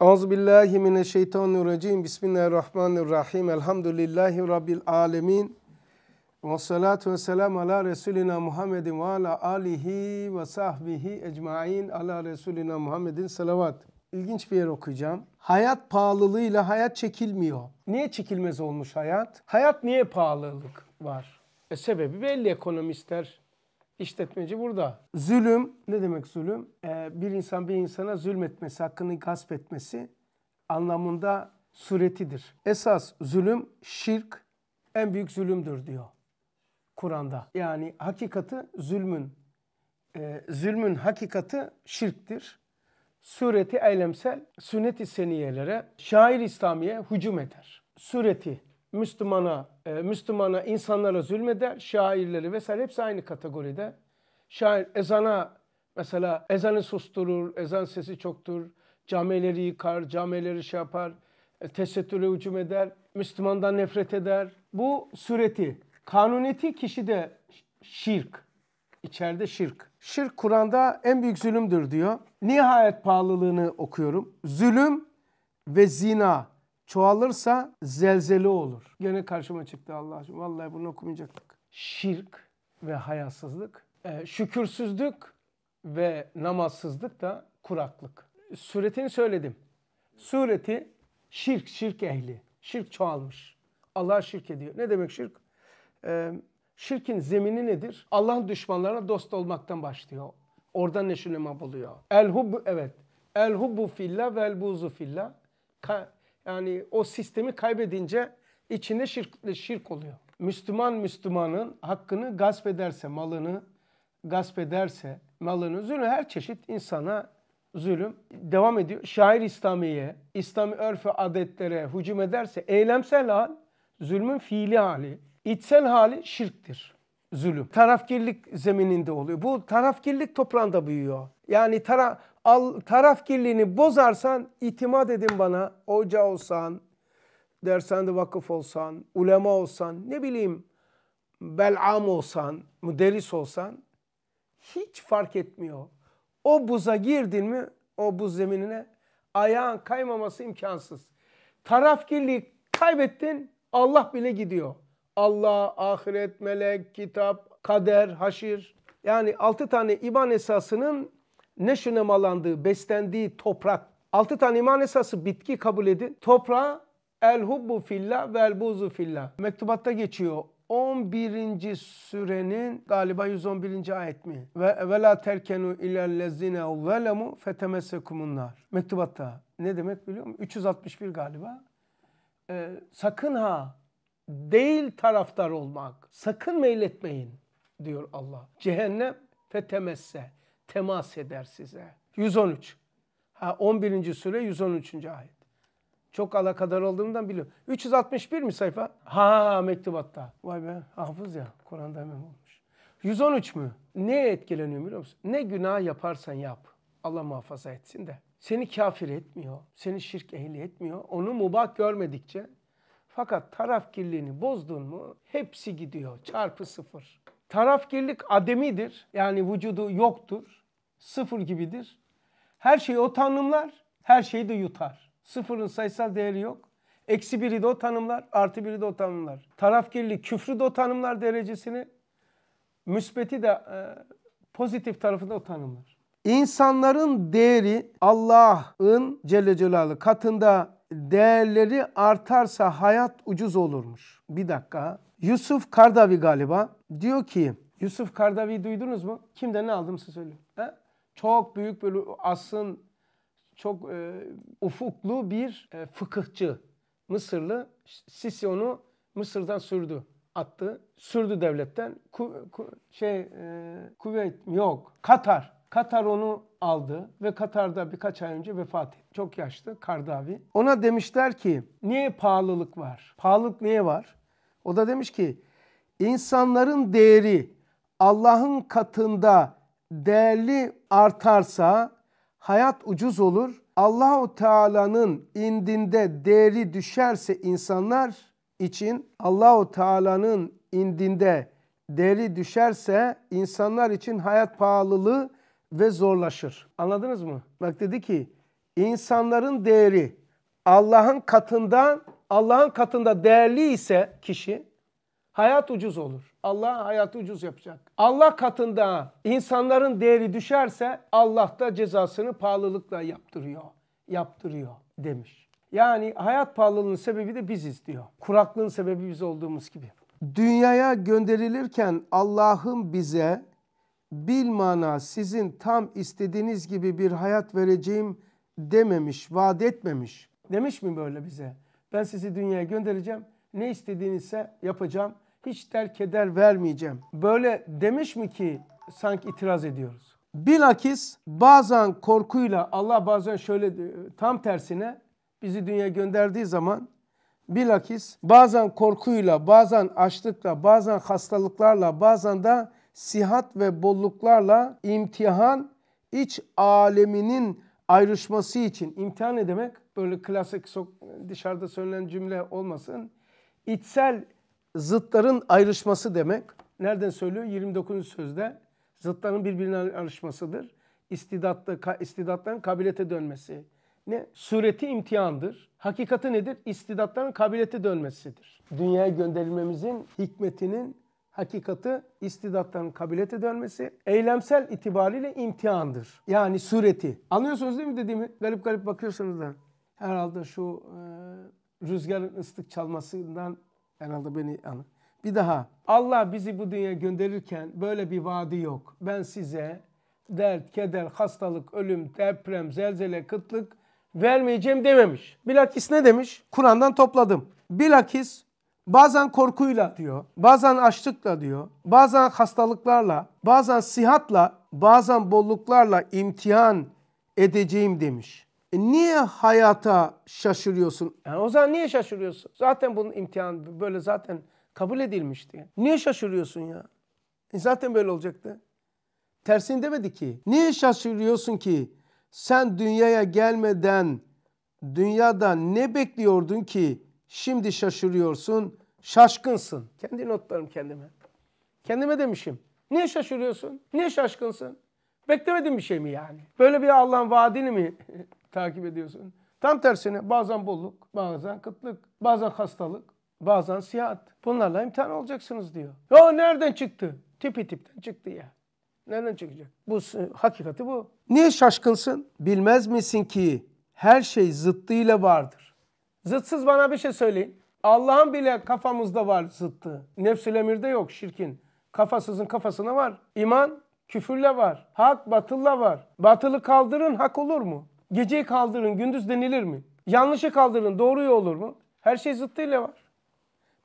Euzubillahi mineşşeytanirracim. Bismillahirrahmanirrahim. Elhamdülillahi rabbil alamin. Ve salatu ve selam ala Resulina Muhammedin ve ala alihi ve sahbihi ecmain ala Resulina Muhammedin salavat. İlginç bir yer okuyacağım. Hayat pahalılığıyla hayat çekilmiyor. Niye çekilmez olmuş hayat? Hayat niye pahalılık var? E sebebi belli ekonomistler İşletmeci burada. Zulüm ne demek zulüm? Ee, bir insan bir insana zulmetmesi, hakkını gasp etmesi anlamında suretidir. Esas zulüm şirk en büyük zulümdür diyor Kur'an'da. Yani hakikati zulmün. Ee, zulmün hakikati şirktir. Sureti eylemsel sünnet-i seniyelere, şair İslamiye hücum eder. Sureti Müslümana, e, Müslümana insanlara zulmeder. Şairleri vesaire hepsi aynı kategoride. Şair ezana mesela ezanı susturur, ezan sesi çoktur. Camileri yıkar, camileri şey yapar. E, tesettüre hücum eder. Müslümandan nefret eder. Bu sureti. Kanuneti kişi de şirk. İçeride şirk. Şirk Kur'an'da en büyük zulümdür diyor. Nihayet pahalılığını okuyorum. Zulüm ve zina çoğalırsa zelzele olur. Gene karşıma çıktı Allah aşkına. Vallahi bunu okumayacaktık. Şirk ve hayasızlık, e, şükürsüzlük ve namazsızlık da kuraklık. Suretini söyledim. Sureti şirk, şirk ehli. Şirk çoğalmış. Allah şirk ediyor. Ne demek şirk? Ee, şirkin zemini nedir? Allah'ın düşmanlarına dost olmaktan başlıyor. Oradan neşinema buluyor. El hubbu evet. El hubbu fillah vel buzu fillah yani o sistemi kaybedince içine şirk, şirk oluyor. Müslüman Müslümanın hakkını gasp ederse, malını gasp ederse, malını zulüm her çeşit insana zulüm devam ediyor. Şair İslamiye, İslami örf ve adetlere hücum ederse eylemsel hal zulmün fiili hali, içsel hali şirktir. Zulüm. Tarafkirlik zemininde oluyor. Bu tarafkirlik toprağında büyüyor. Yani tara al, taraf tarafkirliğini bozarsan itimat edin bana. Hoca olsan, dershanede vakıf olsan, ulema olsan, ne bileyim belam olsan, müderris olsan hiç fark etmiyor. O buza girdin mi o buz zeminine ayağın kaymaması imkansız. taraf Tarafkirliği kaybettin Allah bile gidiyor. Allah, ahiret, melek, kitap, kader, haşir. Yani altı tane iman esasının ne şünemalandığı, beslendiği toprak. Altı tane iman esası bitki kabul edin. Toprağa el hubbu fillah ve el buzu fillah. Mektubatta geçiyor. 11. sürenin galiba 111. ayet mi? Ve ve la ilerlezine ilellezine velemu fetemessekumunnar. Mektubatta ne demek biliyor musun? 361 galiba. Ee, sakın ha değil taraftar olmak. Sakın meyletmeyin diyor Allah. Cehennem fetemesse temas eder size. 113. Ha 11. sure 113. ayet. Çok alakadar olduğumdan biliyorum. 361 mi sayfa? Ha mektubatta. Vay be hafız ya. Kur'an'da hemen olmuş. 113 mü? Ne etkileniyor biliyor musun? Ne günah yaparsan yap. Allah muhafaza etsin de. Seni kafir etmiyor. Seni şirk ehli etmiyor. Onu mubak görmedikçe. Fakat taraf kirliğini bozdun mu hepsi gidiyor. Çarpı sıfır. Tarafkirlik ademidir. Yani vücudu yoktur. Sıfır gibidir. Her şeyi o tanımlar, her şeyi de yutar. Sıfırın sayısal değeri yok. Eksi biri de o tanımlar, artı biri de o tanımlar. Tarafkirlik, küfrü de o tanımlar derecesini. Müsbeti de e, pozitif tarafı da o tanımlar. İnsanların değeri Allah'ın Celle Celalı katında değerleri artarsa hayat ucuz olurmuş. Bir dakika. Yusuf Kardavi galiba diyor ki Yusuf Kardavi'yi duydunuz mu? Kimden ne aldım size söyleyeyim. He? Çok büyük böyle asın çok e, ufuklu bir e, fıkıhçı. Mısırlı Sisi onu Mısır'dan sürdü attı. Sürdü devletten. Ku, ku, şey e, Kuveyt yok. Katar. Katar onu aldı ve Katar'da birkaç ay önce vefat etti. Çok yaşlı Kardavi. Ona demişler ki niye pahalılık var? Pahalılık niye var? O da demiş ki insanların değeri Allah'ın katında değerli artarsa hayat ucuz olur. Allahu Teala'nın indinde değeri düşerse insanlar için Allahu Teala'nın indinde değeri düşerse insanlar için hayat pahalılığı ve zorlaşır. Anladınız mı? Bak dedi ki insanların değeri Allah'ın katında Allah'ın katında değerli ise kişi hayat ucuz olur. Allah hayatı ucuz yapacak. Allah katında insanların değeri düşerse Allah da cezasını pahalılıkla yaptırıyor. Yaptırıyor demiş. Yani hayat pahalılığının sebebi de biziz diyor. Kuraklığın sebebi biz olduğumuz gibi. Dünyaya gönderilirken Allah'ın bize bilmana sizin tam istediğiniz gibi bir hayat vereceğim dememiş, vaat etmemiş. Demiş mi böyle bize? Ben sizi dünyaya göndereceğim. Ne istediğinizse yapacağım. Hiç der keder vermeyeceğim. Böyle demiş mi ki sanki itiraz ediyoruz. Bilakis bazen korkuyla Allah bazen şöyle e, tam tersine bizi dünyaya gönderdiği zaman bilakis bazen korkuyla, bazen açlıkla, bazen hastalıklarla, bazen de sihat ve bolluklarla imtihan iç aleminin ayrışması için imtihan ne demek? Böyle klasik sok dışarıda söylenen cümle olmasın. İçsel zıtların ayrışması demek. Nereden söylüyor? 29. sözde zıtların birbirine ayrışmasıdır. İstidatlı, istidatların kabilete dönmesi. Ne? Sureti imtihandır. Hakikati nedir? İstidatların kabilete dönmesidir. Dünyaya gönderilmemizin hikmetinin hakikati istidatların kabilete dönmesi eylemsel itibariyle imtihandır. Yani sureti. Anlıyorsunuz değil mi dediğimi? Garip garip bakıyorsunuz da. Herhalde şu e, rüzgarın ıslık çalmasından herhalde beni anı. Bir daha. Allah bizi bu dünya gönderirken böyle bir vaadi yok. Ben size dert, keder, hastalık, ölüm, deprem, zelzele, kıtlık vermeyeceğim dememiş. Bilakis ne demiş? Kur'an'dan topladım. Bilakis Bazen korkuyla diyor, bazen açlıkla diyor, bazen hastalıklarla, bazen sihatla, bazen bolluklarla imtihan edeceğim demiş. E niye hayata şaşırıyorsun? Yani o zaman niye şaşırıyorsun? Zaten bunun imtihan böyle zaten kabul edilmişti. Niye şaşırıyorsun ya? E zaten böyle olacaktı. Tersini demedi ki. Niye şaşırıyorsun ki? Sen dünyaya gelmeden dünyada ne bekliyordun ki? Şimdi şaşırıyorsun, şaşkınsın. Kendi notlarım kendime. Kendime demişim. Niye şaşırıyorsun? Niye şaşkınsın? Beklemedin bir şey mi yani? Böyle bir Allah'ın vaadini mi takip ediyorsun? Tam tersine bazen bolluk, bazen kıtlık, bazen hastalık, bazen siyahat. Bunlarla imtihan olacaksınız diyor. Ya nereden çıktı? Tipi tipten çıktı ya. Nereden çıkacak? Bu hakikati bu. Niye şaşkınsın? Bilmez misin ki her şey zıttıyla vardır. Zıtsız bana bir şey söyleyin. Allah'ın bile kafamızda var zıttı. Nefsül emirde yok şirkin. Kafasızın kafasına var. İman küfürle var. Hak batılla var. Batılı kaldırın hak olur mu? Geceyi kaldırın gündüz denilir mi? Yanlışı kaldırın doğruyu olur mu? Her şey zıttıyla var.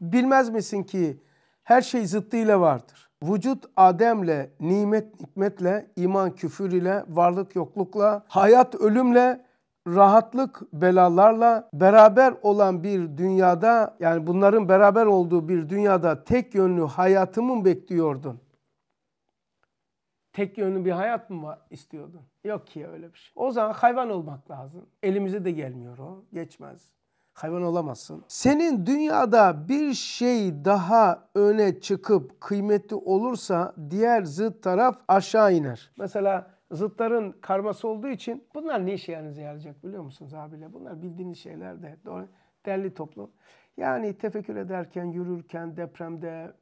Bilmez misin ki her şey zıttıyla vardır. Vücut Adem'le, nimet nikmetle, iman küfür ile, varlık yoklukla, hayat ölümle, rahatlık belalarla beraber olan bir dünyada yani bunların beraber olduğu bir dünyada tek yönlü hayatımı bekliyordun? Tek yönlü bir hayat mı istiyordun? Yok ki öyle bir şey. O zaman hayvan olmak lazım. Elimize de gelmiyor o. Geçmez. Hayvan olamazsın. Senin dünyada bir şey daha öne çıkıp kıymetli olursa diğer zıt taraf aşağı iner. Mesela zıtların karması olduğu için bunlar ne işe yarayacak biliyor musunuz abiler? Bunlar bildiğiniz şeyler de doğru, derli toplu. Yani tefekkür ederken, yürürken, depremde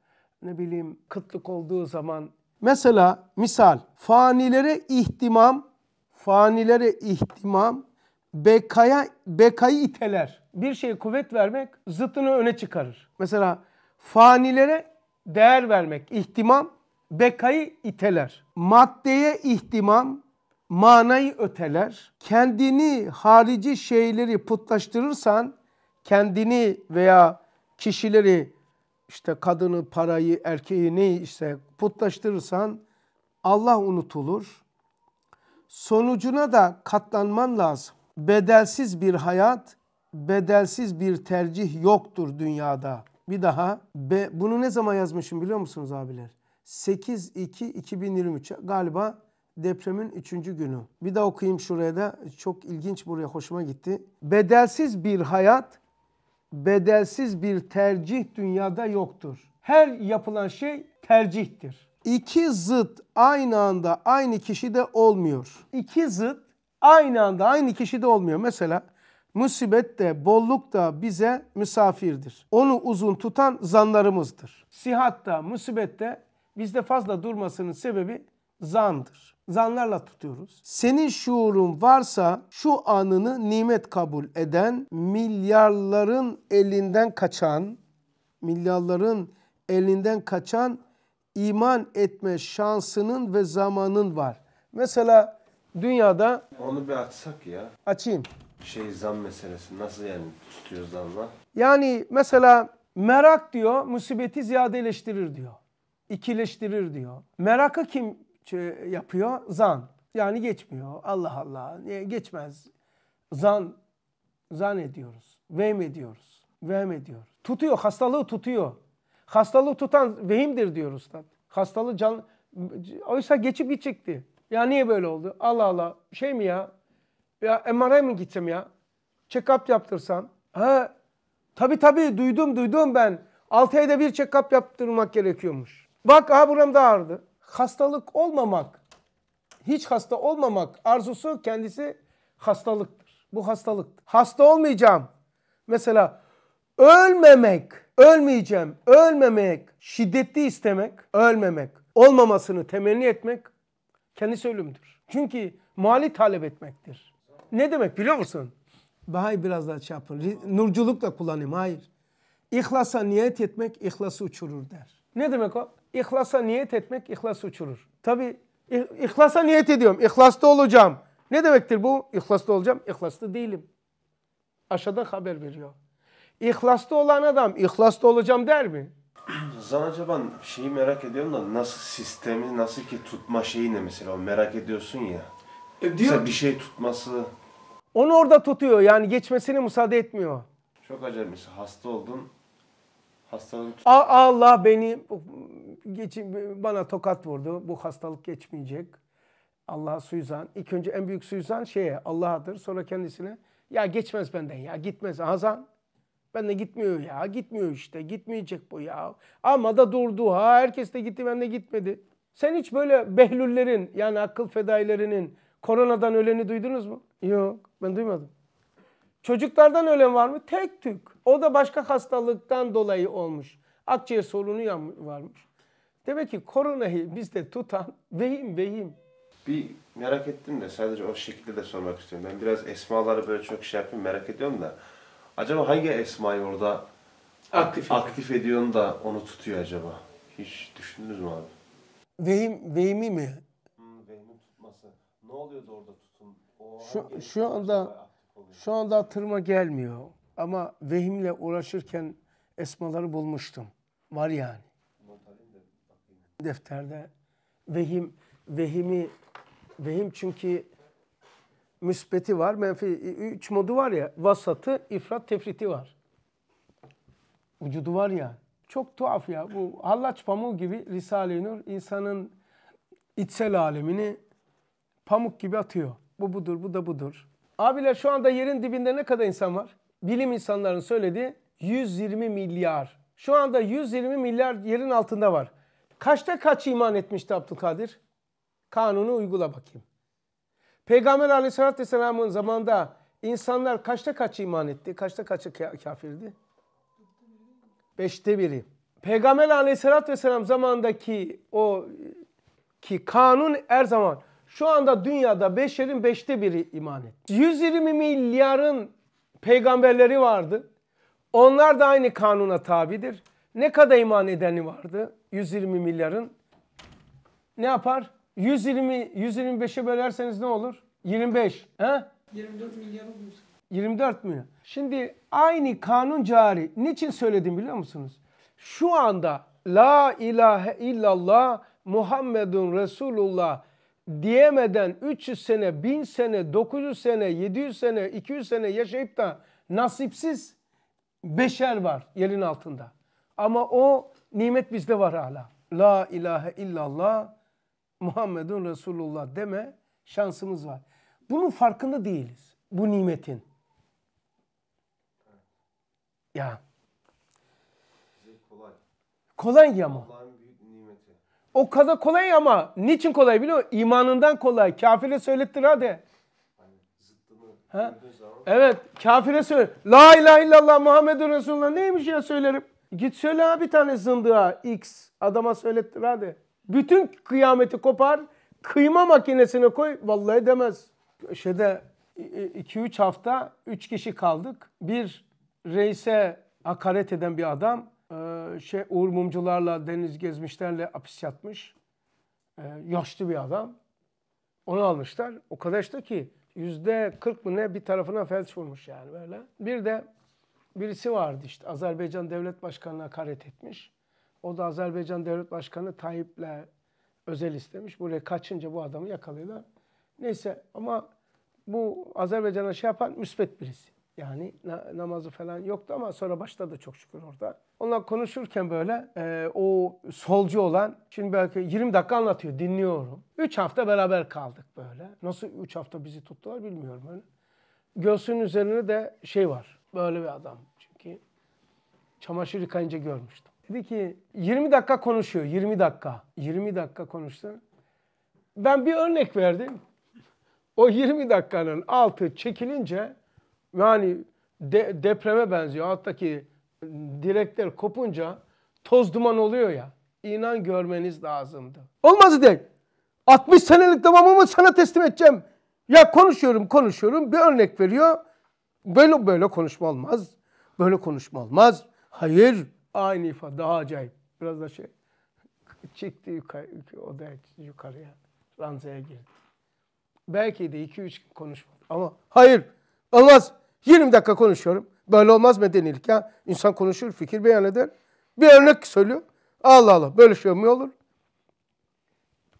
ne bileyim kıtlık olduğu zaman. Mesela misal fanilere ihtimam, fanilere ihtimam bekaya, bekayı iteler. Bir şeye kuvvet vermek zıtını öne çıkarır. Mesela fanilere değer vermek, ihtimam bekayı iteler. Maddeye ihtimam, manayı öteler. Kendini harici şeyleri putlaştırırsan, kendini veya kişileri işte kadını, parayı, erkeği neyi işte putlaştırırsan Allah unutulur. Sonucuna da katlanman lazım. Bedelsiz bir hayat, bedelsiz bir tercih yoktur dünyada. Bir daha be, bunu ne zaman yazmışım biliyor musunuz abiler? 8-2-2023'e galiba depremin 3. günü. Bir daha okuyayım şuraya da çok ilginç buraya hoşuma gitti. Bedelsiz bir hayat, bedelsiz bir tercih dünyada yoktur. Her yapılan şey tercihtir. İki zıt aynı anda aynı kişide olmuyor. İki zıt aynı anda aynı kişide olmuyor. Mesela musibet de bolluk da bize misafirdir. Onu uzun tutan zanlarımızdır. Sihat da musibet de bizde fazla durmasının sebebi zandır. Zanlarla tutuyoruz. Senin şuurun varsa şu anını nimet kabul eden, milyarların elinden kaçan, milyarların elinden kaçan iman etme şansının ve zamanın var. Mesela dünyada... Onu bir açsak ya. Açayım. Şey zan meselesi nasıl yani tutuyor zanla Yani mesela merak diyor musibeti ziyadeleştirir diyor ikileştirir diyor. Meraka kim yapıyor? Zan. Yani geçmiyor. Allah Allah. E, geçmez. Zan. Zan ediyoruz. Vehim ediyoruz. Vehim ediyor. Tutuyor. Hastalığı tutuyor. Hastalığı tutan vehimdir diyor ustad. Hastalığı can... Oysa geçip gidecekti. Ya niye böyle oldu? Allah Allah. Şey mi ya? Ya MRI mi gitsem ya? Check-up yaptırsam. Ha, tabii tabii duydum duydum ben. 6 ayda bir check-up yaptırmak gerekiyormuş. Bak aha buram da ağrıdı. Hastalık olmamak, hiç hasta olmamak arzusu kendisi hastalıktır. Bu hastalık Hasta olmayacağım. Mesela ölmemek, ölmeyeceğim, ölmemek, şiddetli istemek, ölmemek, olmamasını temenni etmek kendisi ölümdür. Çünkü mali talep etmektir. Ne demek biliyor musun? Hayır biraz daha şey yapın. Nurculukla kullanayım. Hayır. İhlasa niyet etmek ihlası uçurur der. Ne demek o? İhlasa niyet etmek ihlas uçurur. Tabi ihlasa niyet ediyorum. İhlaslı olacağım. Ne demektir bu? İhlaslı olacağım. İhlaslı değilim. Aşağıda haber veriyor. İhlaslı olan adam ihlaslı olacağım der mi? Zan acaba şeyi merak ediyorum da nasıl sistemi nasıl ki tutma şeyi ne mesela o merak ediyorsun ya. E, diyor. Mesela bir şey tutması. Onu orada tutuyor yani geçmesini müsaade etmiyor. Çok acayip mesela hasta oldun. Hastalık. Allah beni geçin, bana tokat vurdu. Bu hastalık geçmeyecek. Allah'a suizan. İlk önce en büyük suizan şeye Allah'adır. Sonra kendisine ya geçmez benden ya gitmez. Hazan ben gitmiyor ya. Gitmiyor işte. Gitmeyecek bu ya. Ama da durdu. Ha herkes de gitti ben de gitmedi. Sen hiç böyle behlüllerin yani akıl fedailerinin koronadan öleni duydunuz mu? Yok ben duymadım. Çocuklardan ölen var mı? Tek tük. O da başka hastalıktan dolayı olmuş. Akciğer sorunu varmış. Demek ki koronayı bizde tutan vehim vehim. Bir merak ettim de sadece o şekilde de sormak istiyorum. Ben biraz esmaları böyle çok şey yapayım merak ediyorum da. Acaba hangi esmayı orada aktif, aktif ediyorsun da onu tutuyor acaba? Hiç düşündünüz mü abi? Vehim, vehimi mi? Hmm, vehimin tutması. Ne oluyor da orada tutun? O şu, şu anda şu anda hatırıma gelmiyor. Ama vehimle uğraşırken esmaları bulmuştum. Var yani defterde vehim vehimi vehim çünkü müspeti var, menfi üç modu var ya. Vasatı, ifrat, tefriti var. Vücudu var ya. Çok tuhaf ya. Bu hallaç pamuğu gibi Risale-i Nur insanın içsel alemini pamuk gibi atıyor. Bu budur, bu da budur. Abiler şu anda yerin dibinde ne kadar insan var? Bilim insanların söylediği 120 milyar. Şu anda 120 milyar yerin altında var. Kaçta kaç iman etmişti Abdülkadir? Kanunu uygula bakayım. Peygamber aleyhissalatü vesselamın zamanında insanlar kaçta kaç iman etti? Kaçta kaç kafirdi? Beşte biri. Peygamber aleyhissalatü vesselam zamandaki o ki kanun her zaman şu anda dünyada beşerin beşte biri iman etti. 120 milyarın peygamberleri vardı. Onlar da aynı kanuna tabidir. Ne kadar iman edeni vardı? 120 milyarın. Ne yapar? 120, 125'e bölerseniz ne olur? 25. He? 24 milyar olur. 24 milyar Şimdi aynı kanun cari. Niçin söyledim biliyor musunuz? Şu anda La ilahe illallah Muhammedun Resulullah diyemeden 300 sene, 1000 sene, 900 sene, 700 sene, 200 sene yaşayıp da nasipsiz beşer var yerin altında. Ama o nimet bizde var hala. La ilahe illallah Muhammedun Resulullah deme şansımız var. Bunun farkında değiliz. Bu nimetin. Ya. Kolay. Kolay ya mı? O kadar kolay ama niçin kolay biliyor musun? İmanından kolay. Kafire söylettir hadi. Hani ha? Evet kafire söyle. La ilahe illallah Muhammedun Resulullah neymiş ya söylerim. Git söyle ha bir tane zındığa X adama söylettir hadi. Bütün kıyameti kopar kıyma makinesine koy vallahi demez. Şeyde 2-3 hafta 3 kişi kaldık. Bir reise hakaret eden bir adam e, şey Uğur Mumcularla Deniz Gezmişlerle hapis yatmış. E, yaşlı bir adam. Onu almışlar. O kadar işte ki yüzde 40 mı ne bir tarafına felç vurmuş yani böyle. Bir de birisi vardı işte Azerbaycan Devlet Başkanı'na hakaret etmiş. O da Azerbaycan Devlet Başkanı Tayyip'le özel istemiş. Buraya kaçınca bu adamı yakalıyorlar. Neyse ama bu Azerbaycan'a şey yapan müspet birisi. Yani na namazı falan yoktu ama sonra başladı çok şükür orada. Onlar konuşurken böyle e, o solcu olan, şimdi belki 20 dakika anlatıyor, dinliyorum. 3 hafta beraber kaldık böyle. Nasıl 3 hafta bizi tuttular bilmiyorum öyle. Hani göğsünün üzerine de şey var, böyle bir adam çamaşır yıkayınca görmüştüm. Dedi ki 20 dakika konuşuyor 20 dakika. 20 dakika konuştu. Ben bir örnek verdim. O 20 dakikanın altı çekilince yani de, depreme benziyor. Alttaki direkler kopunca toz duman oluyor ya. İnan görmeniz lazımdı. Olmaz değil. 60 senelik devamımı sana teslim edeceğim. Ya konuşuyorum konuşuyorum bir örnek veriyor. Böyle böyle konuşma olmaz. Böyle konuşma olmaz. Hayır aynı ifade daha acayip. Biraz da şey çıktı yukarı, odaya yukarıya ranzaya girdi. Belki de 2-3 konuşmadı ama hayır olmaz 20 dakika konuşuyorum. Böyle olmaz medenilik ya. İnsan konuşur, fikir beyan eder. Bir örnek söylüyor. Allah Allah böyle şey mi olur?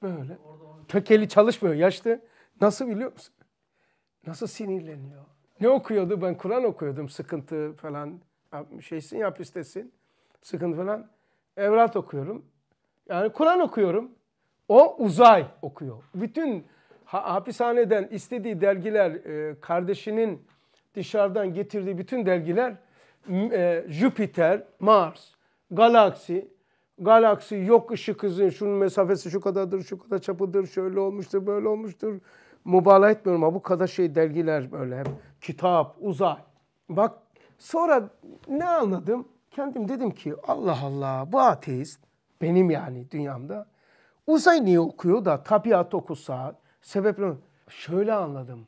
Böyle. Tökeli çalışmıyor yaşlı. Nasıl biliyor musun? Nasıl sinirleniyor? Ne okuyordu? Ben Kur'an okuyordum. Sıkıntı falan şeysin yap listesin. Sıkıntı falan. Evrat okuyorum. Yani Kur'an okuyorum. O uzay okuyor. Bütün ha hapishaneden istediği dergiler, e, kardeşinin dışarıdan getirdiği bütün dergiler e, Jüpiter, Mars, galaksi, galaksi yok ışık hızı, şunun mesafesi şu kadardır, şu kadar çapıdır, şöyle olmuştur, böyle olmuştur. Mübalağa etmiyorum ama bu kadar şey dergiler böyle hep. Kitap, uzay. Bak Sonra ne anladım? Kendim dedim ki Allah Allah bu ateist benim yani dünyamda. Uzay niye okuyor da tabiat okusa sebeple şöyle anladım.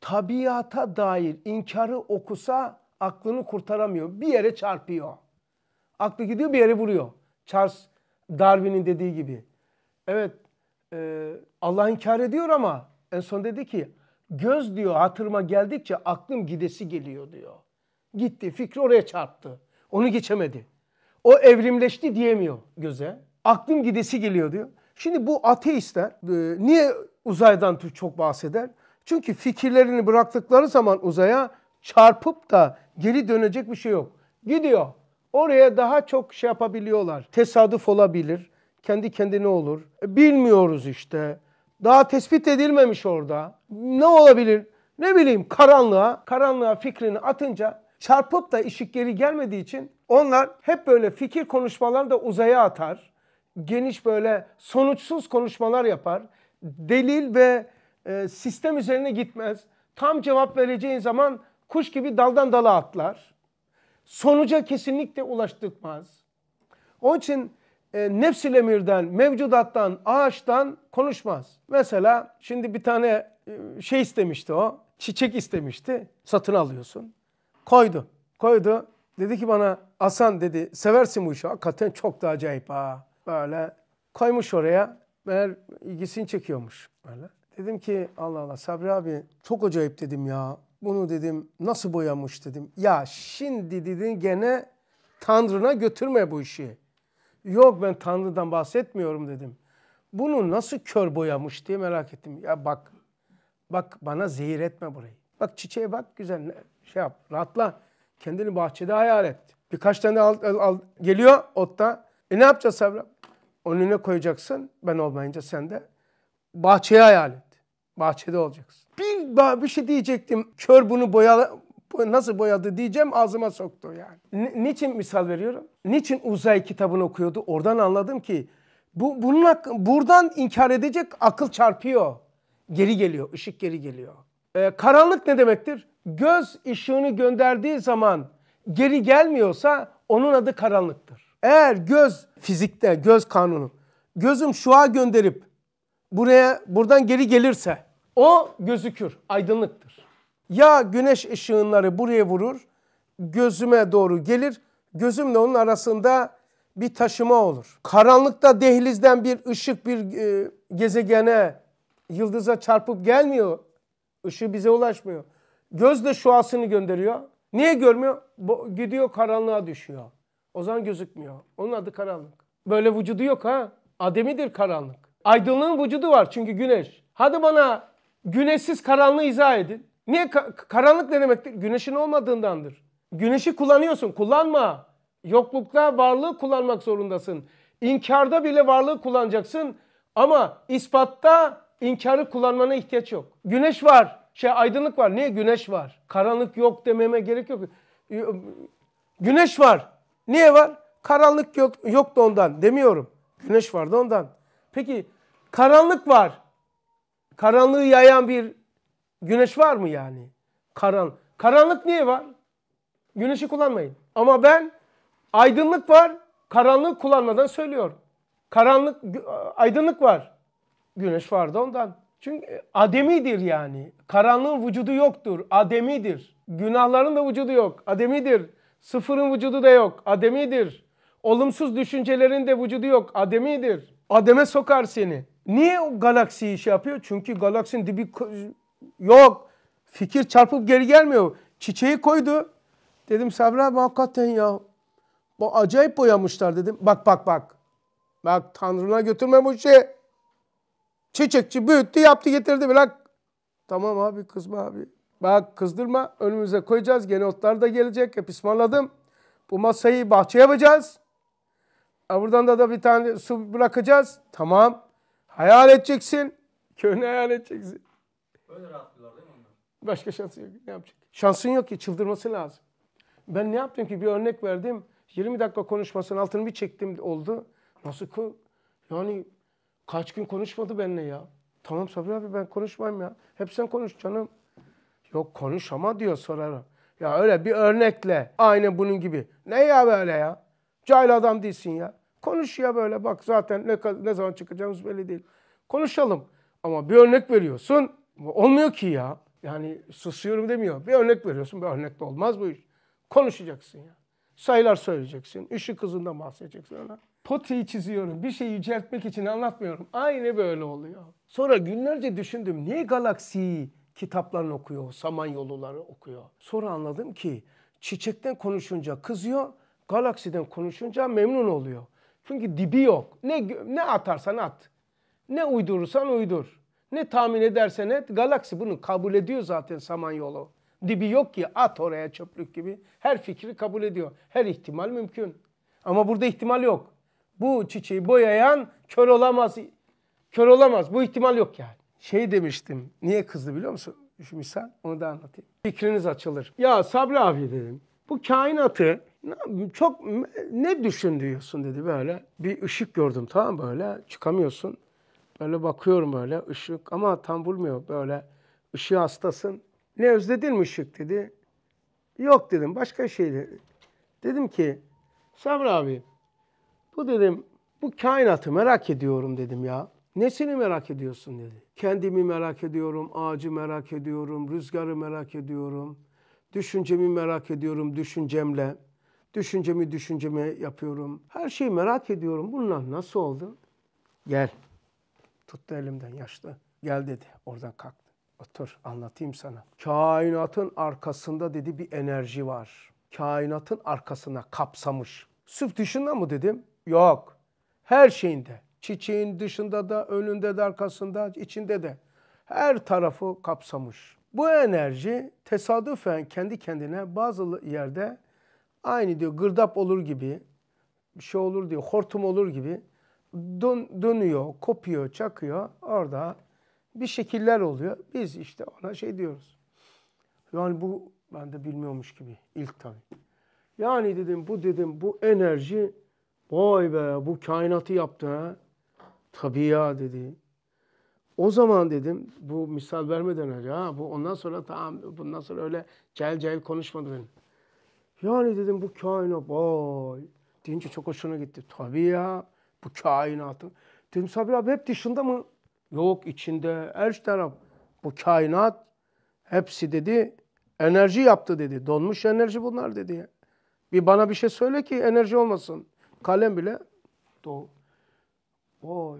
Tabiata dair inkarı okusa aklını kurtaramıyor. Bir yere çarpıyor. Aklı gidiyor bir yere vuruyor. Charles Darwin'in dediği gibi. Evet e, Allah inkar ediyor ama en son dedi ki göz diyor hatırıma geldikçe aklım gidesi geliyor diyor gitti. Fikri oraya çarptı. Onu geçemedi. O evrimleşti diyemiyor göze. Aklım gidesi geliyor diyor. Şimdi bu ateistler e, niye uzaydan çok bahseder? Çünkü fikirlerini bıraktıkları zaman uzaya çarpıp da geri dönecek bir şey yok. Gidiyor. Oraya daha çok şey yapabiliyorlar. Tesadüf olabilir. Kendi kendine olur. E, bilmiyoruz işte. Daha tespit edilmemiş orada. Ne olabilir? Ne bileyim karanlığa, karanlığa fikrini atınca Çarpıp da ışık geri gelmediği için onlar hep böyle fikir konuşmalarını da uzaya atar. Geniş böyle sonuçsuz konuşmalar yapar. Delil ve e, sistem üzerine gitmez. Tam cevap vereceğin zaman kuş gibi daldan dala atlar. Sonuca kesinlikle ulaştırmaz. Onun için e, nefsil emirden, mevcudattan, ağaçtan konuşmaz. Mesela şimdi bir tane e, şey istemişti o. Çiçek istemişti. Satın alıyorsun. Koydu. Koydu. Dedi ki bana Hasan dedi seversin bu işi. Hakikaten çok da acayip ha. Böyle koymuş oraya. Meğer ilgisini çekiyormuş. Böyle. Dedim ki Allah Allah Sabri abi çok acayip dedim ya. Bunu dedim nasıl boyamış dedim. Ya şimdi dedin gene Tanrı'na götürme bu işi. Yok ben Tanrı'dan bahsetmiyorum dedim. Bunu nasıl kör boyamış diye merak ettim. Ya bak, bak bana zehir etme burayı. Bak çiçeğe bak güzel şey yap rahatla. Kendini bahçede hayal et. Birkaç tane al, al, al, geliyor otta. E ne yapacağız Sabri? Onun önüne koyacaksın. Ben olmayınca sen de bahçeye hayal et. Bahçede olacaksın. Bir, bir şey diyecektim. Kör bunu boya, nasıl boyadı diyeceğim ağzıma soktu yani. niçin misal veriyorum? Niçin uzay kitabını okuyordu? Oradan anladım ki bu, bunun buradan inkar edecek akıl çarpıyor. Geri geliyor, ışık geri geliyor. E, karanlık ne demektir? Göz ışığını gönderdiği zaman geri gelmiyorsa onun adı karanlıktır. Eğer göz fizikte, göz kanunu, gözüm şua gönderip buraya buradan geri gelirse o gözükür, aydınlıktır. Ya güneş ışınları buraya vurur, gözüme doğru gelir, gözümle onun arasında bir taşıma olur. Karanlıkta dehlizden bir ışık bir e, gezegene, yıldıza çarpıp gelmiyor Işığı bize ulaşmıyor. göz Gözle şuasını gönderiyor. Niye görmüyor? Bo gidiyor karanlığa düşüyor. O zaman gözükmüyor. Onun adı karanlık. Böyle vücudu yok ha. Ademidir karanlık. Aydınlığın vücudu var çünkü güneş. Hadi bana güneşsiz karanlığı izah edin. Niye Ka karanlık ne demektir? Güneşin olmadığındandır. Güneşi kullanıyorsun. Kullanma. Yoklukta varlığı kullanmak zorundasın. İnkarda bile varlığı kullanacaksın. Ama ispatta İnkarı kullanmana ihtiyaç yok. Güneş var, şey aydınlık var. Niye güneş var? Karanlık yok dememe gerek yok. Ee, güneş var. Niye var? Karanlık yok, yok da ondan demiyorum. Güneş var da ondan. Peki karanlık var. Karanlığı yayan bir güneş var mı yani? Karan karanlık niye var? Güneşi kullanmayın. Ama ben aydınlık var, karanlığı kullanmadan söylüyorum. Karanlık aydınlık var. Güneş vardı ondan. Çünkü e, ademidir yani. Karanlığın vücudu yoktur. Ademidir. Günahların da vücudu yok. Ademidir. Sıfırın vücudu da yok. Ademidir. Olumsuz düşüncelerin de vücudu yok. Ademidir. Ademe sokar seni. Niye o galaksiyi iş yapıyor? Çünkü galaksinin dibi yok. Fikir çarpıp geri gelmiyor. Çiçeği koydu. Dedim Sabri abi hakikaten ya. Bu acayip boyamışlar dedim. Bak bak bak. Bak Tanrı'na götürme bu işi. Çiçekçi büyüttü yaptı getirdi bırak. Tamam abi kızma abi. Bak kızdırma önümüze koyacağız. Gene otlar da gelecek. Hep ısmarladım. Bu masayı bahçe yapacağız. E buradan da, da bir tane su bırakacağız. Tamam. Hayal edeceksin. Köyünü hayal edeceksin. Böyle rahatlıyorlar değil mi onlar? Başka şansı yok. Ne yapacak? Şansın yok ki çıldırması lazım. Ben ne yaptım ki bir örnek verdim. 20 dakika konuşmasının altını bir çektim oldu. Nasıl ki? Yani Kaç gün konuşmadı benimle ya. Tamam Sabri abi ben konuşmam ya. Hep sen konuş canım. Yok konuş ama diyor sorarım. Ya öyle bir örnekle aynı bunun gibi. Ne ya böyle ya? Cahil adam değilsin ya. Konuş ya böyle bak zaten ne, ne zaman çıkacağımız belli değil. Konuşalım. Ama bir örnek veriyorsun. Olmuyor ki ya. Yani susuyorum demiyor. Bir örnek veriyorsun. Bir örnek de olmaz bu iş. Konuşacaksın ya. Sayılar söyleyeceksin. Işık hızından bahsedeceksin ona. Toteyi çiziyorum. Bir şeyi yüceltmek için anlatmıyorum. Aynı böyle oluyor. Sonra günlerce düşündüm. Niye Galaksi kitaplarını okuyor, samanyoluları okuyor? Sonra anladım ki çiçekten konuşunca kızıyor, galaksiden konuşunca memnun oluyor. Çünkü dibi yok. Ne, ne atarsan at. Ne uydurursan uydur. Ne tahmin edersen et. Galaksi bunu kabul ediyor zaten samanyolu. Dibi yok ki at oraya çöplük gibi. Her fikri kabul ediyor. Her ihtimal mümkün. Ama burada ihtimal yok bu çiçeği boyayan kör olamaz. Kör olamaz. Bu ihtimal yok yani. Şey demiştim. Niye kızdı biliyor musun? Şu misal onu da anlatayım. Fikriniz açılır. Ya Sabri abi dedim. Bu kainatı çok ne düşün dedi böyle. Bir ışık gördüm tamam böyle çıkamıyorsun. Böyle bakıyorum böyle ışık ama tam bulmuyor böyle. Işığı hastasın. Ne özledin mi ışık dedi. Yok dedim başka şey dedi. Dedim ki Sabri abi bu dedim bu kainatı merak ediyorum dedim ya. Nesini merak ediyorsun dedi. Kendimi merak ediyorum, ağacı merak ediyorum, rüzgarı merak ediyorum. Düşüncemi merak ediyorum düşüncemle. Düşüncemi düşünceme yapıyorum. Her şeyi merak ediyorum. Bunlar nasıl oldu? Gel. Tuttu elimden yaşlı. Gel dedi. Oradan kalktı. Otur anlatayım sana. Kainatın arkasında dedi bir enerji var. Kainatın arkasına kapsamış. Süp dışında mı dedim. Yok. Her şeyinde. Çiçeğin dışında da, önünde de, arkasında, içinde de. Her tarafı kapsamış. Bu enerji tesadüfen kendi kendine bazı yerde aynı diyor gırdap olur gibi, bir şey olur diyor, hortum olur gibi dön, dönüyor, kopuyor, çakıyor. Orada bir şekiller oluyor. Biz işte ona şey diyoruz. Yani bu ben de bilmiyormuş gibi ilk tabii. Yani dedim bu dedim bu enerji Vay be bu kainatı yaptı ha. Tabii ya dedi. O zaman dedim bu misal vermeden önce ha bu ondan sonra tamam bundan sonra öyle cel cel konuşmadı benim. Yani dedim bu kainat vay deyince çok hoşuna gitti. Tabii ya bu kainatı. Dedim Sabir abi hep dışında mı? Yok içinde her şey taraf. Bu kainat hepsi dedi enerji yaptı dedi. Donmuş enerji bunlar dedi. Bir bana bir şey söyle ki enerji olmasın. Kalem bile doğu. Oy.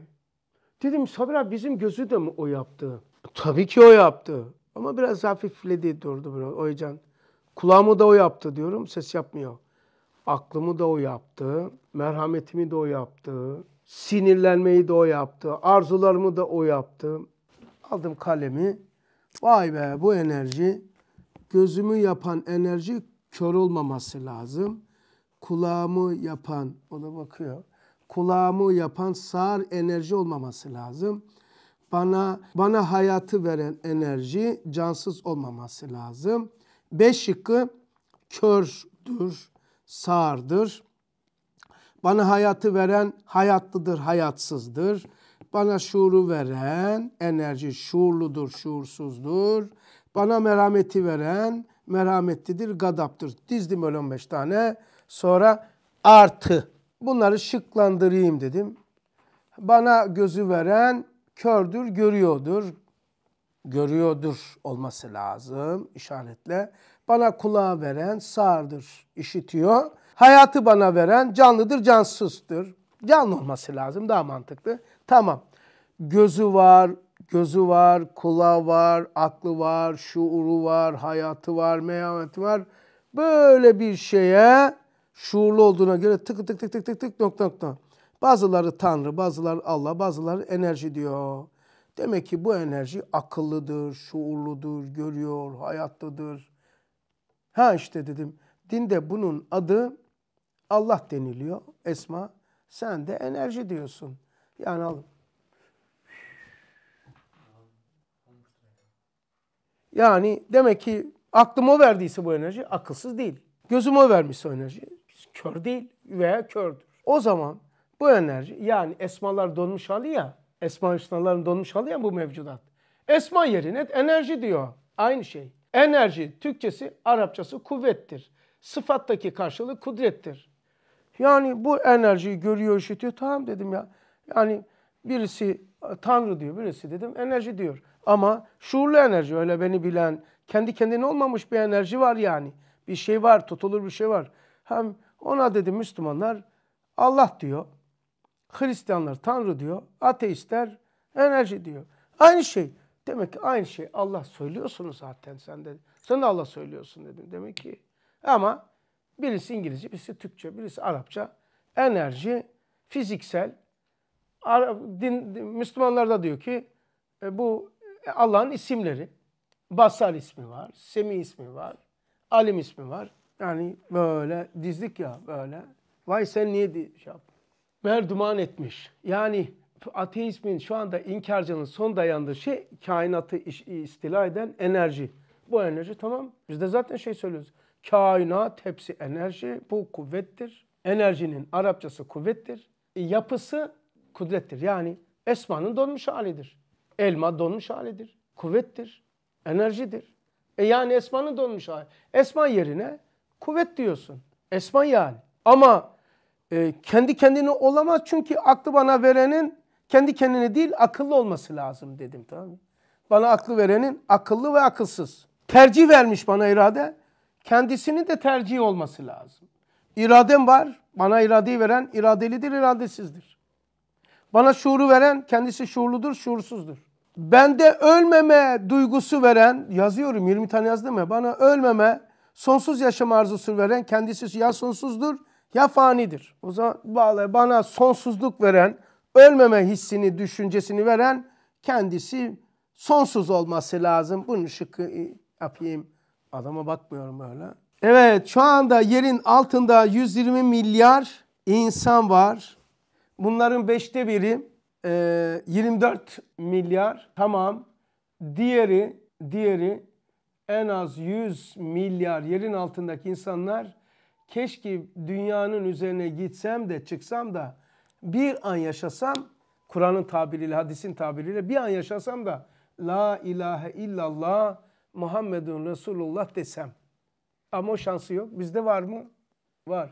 Dedim Sabir abi bizim gözü de mi o yaptı? Tabii ki o yaptı. Ama biraz hafifledi durdu biraz Oycan. Kulağımı da o yaptı diyorum ses yapmıyor. Aklımı da o yaptı. Merhametimi de o yaptı. Sinirlenmeyi de o yaptı. Arzularımı da o yaptı. Aldım kalemi. Vay be bu enerji gözümü yapan enerji kör olmaması lazım kulağımı yapan, o da bakıyor, kulağımı yapan sağır enerji olmaması lazım. Bana, bana hayatı veren enerji cansız olmaması lazım. Beş şıkkı kördür, sağırdır. Bana hayatı veren hayatlıdır, hayatsızdır. Bana şuuru veren enerji şuurludur, şuursuzdur. Bana merhameti veren merhametlidir, gadaptır. Dizdim öyle 15 tane. Sonra artı. Bunları şıklandırayım dedim. Bana gözü veren kördür, görüyordur. Görüyordur olması lazım işaretle. Bana kulağı veren sağırdır, işitiyor. Hayatı bana veren canlıdır, cansızdır. Canlı olması lazım, daha mantıklı. Tamam. Gözü var, gözü var, kulağı var, aklı var, şuuru var, hayatı var, meyameti var. Böyle bir şeye şuurlu olduğuna göre tık tık tık tık tık tık nokta nokta. Bazıları Tanrı, bazıları Allah, bazıları enerji diyor. Demek ki bu enerji akıllıdır, şuurludur, görüyor, hayattadır. Ha işte dedim. Dinde bunun adı Allah deniliyor. Esma sen de enerji diyorsun. Yani alın. Yani demek ki aklım o verdiyse bu enerji akılsız değil. Gözüm o vermişse o enerji Kör değil veya kördür. O zaman bu enerji yani esmalar donmuş hali ya. Esma hüsnaların donmuş hali ya bu mevcudat. Esma yerine enerji diyor. Aynı şey. Enerji Türkçesi, Arapçası kuvvettir. Sıfattaki karşılığı kudrettir. Yani bu enerjiyi görüyor, işitiyor. Tamam dedim ya. Yani birisi Tanrı diyor, birisi dedim enerji diyor. Ama şuurlu enerji öyle beni bilen, kendi kendine olmamış bir enerji var yani. Bir şey var, tutulur bir şey var. Hem ona dedi Müslümanlar Allah diyor. Hristiyanlar Tanrı diyor. Ateistler enerji diyor. Aynı şey. Demek ki aynı şey Allah söylüyorsunuz zaten sen de. Sen de Allah söylüyorsun dedim. Demek ki ama birisi İngilizce, birisi Türkçe, birisi Arapça. Enerji fiziksel. Din, Müslümanlar da diyor ki e, bu e, Allah'ın isimleri. Basar ismi var, Semi ismi var, Alim ismi var. Yani böyle dizdik ya böyle. Vay sen niye şey yap? Merduman etmiş. Yani ateizmin şu anda inkarcının son dayandığı şey kainatı istila eden enerji. Bu enerji tamam. Biz de zaten şey söylüyoruz. Kainat hepsi enerji. Bu kuvvettir. Enerjinin Arapçası kuvvettir. E, yapısı kudrettir. Yani esmanın donmuş halidir. Elma donmuş halidir. Kuvvettir. Enerjidir. E yani esmanın donmuş hali. Esma yerine kuvvet diyorsun. Esma yani. Ama e, kendi kendine olamaz çünkü aklı bana verenin kendi kendine değil akıllı olması lazım dedim tamam mı? Bana aklı verenin akıllı ve akılsız. Tercih vermiş bana irade. Kendisini de tercih olması lazım. İradem var. Bana iradeyi veren iradelidir, iradesizdir. Bana şuuru veren kendisi şuurludur, şuursuzdur. Bende ölmeme duygusu veren, yazıyorum 20 tane yazdım ya, bana ölmeme sonsuz yaşam arzusu veren kendisi ya sonsuzdur ya fanidir. O zaman bana sonsuzluk veren, ölmeme hissini, düşüncesini veren kendisi sonsuz olması lazım. Bunu şıkkı e, yapayım. Adama bakmıyorum böyle. Evet şu anda yerin altında 120 milyar insan var. Bunların beşte biri 24 e, milyar tamam. Diğeri diğeri en az 100 milyar yerin altındaki insanlar keşke dünyanın üzerine gitsem de çıksam da bir an yaşasam Kur'an'ın tabiriyle hadisin tabiriyle bir an yaşasam da la ilahe illallah Muhammedun Resulullah desem. Ama o şansı yok. Bizde var mı? Var.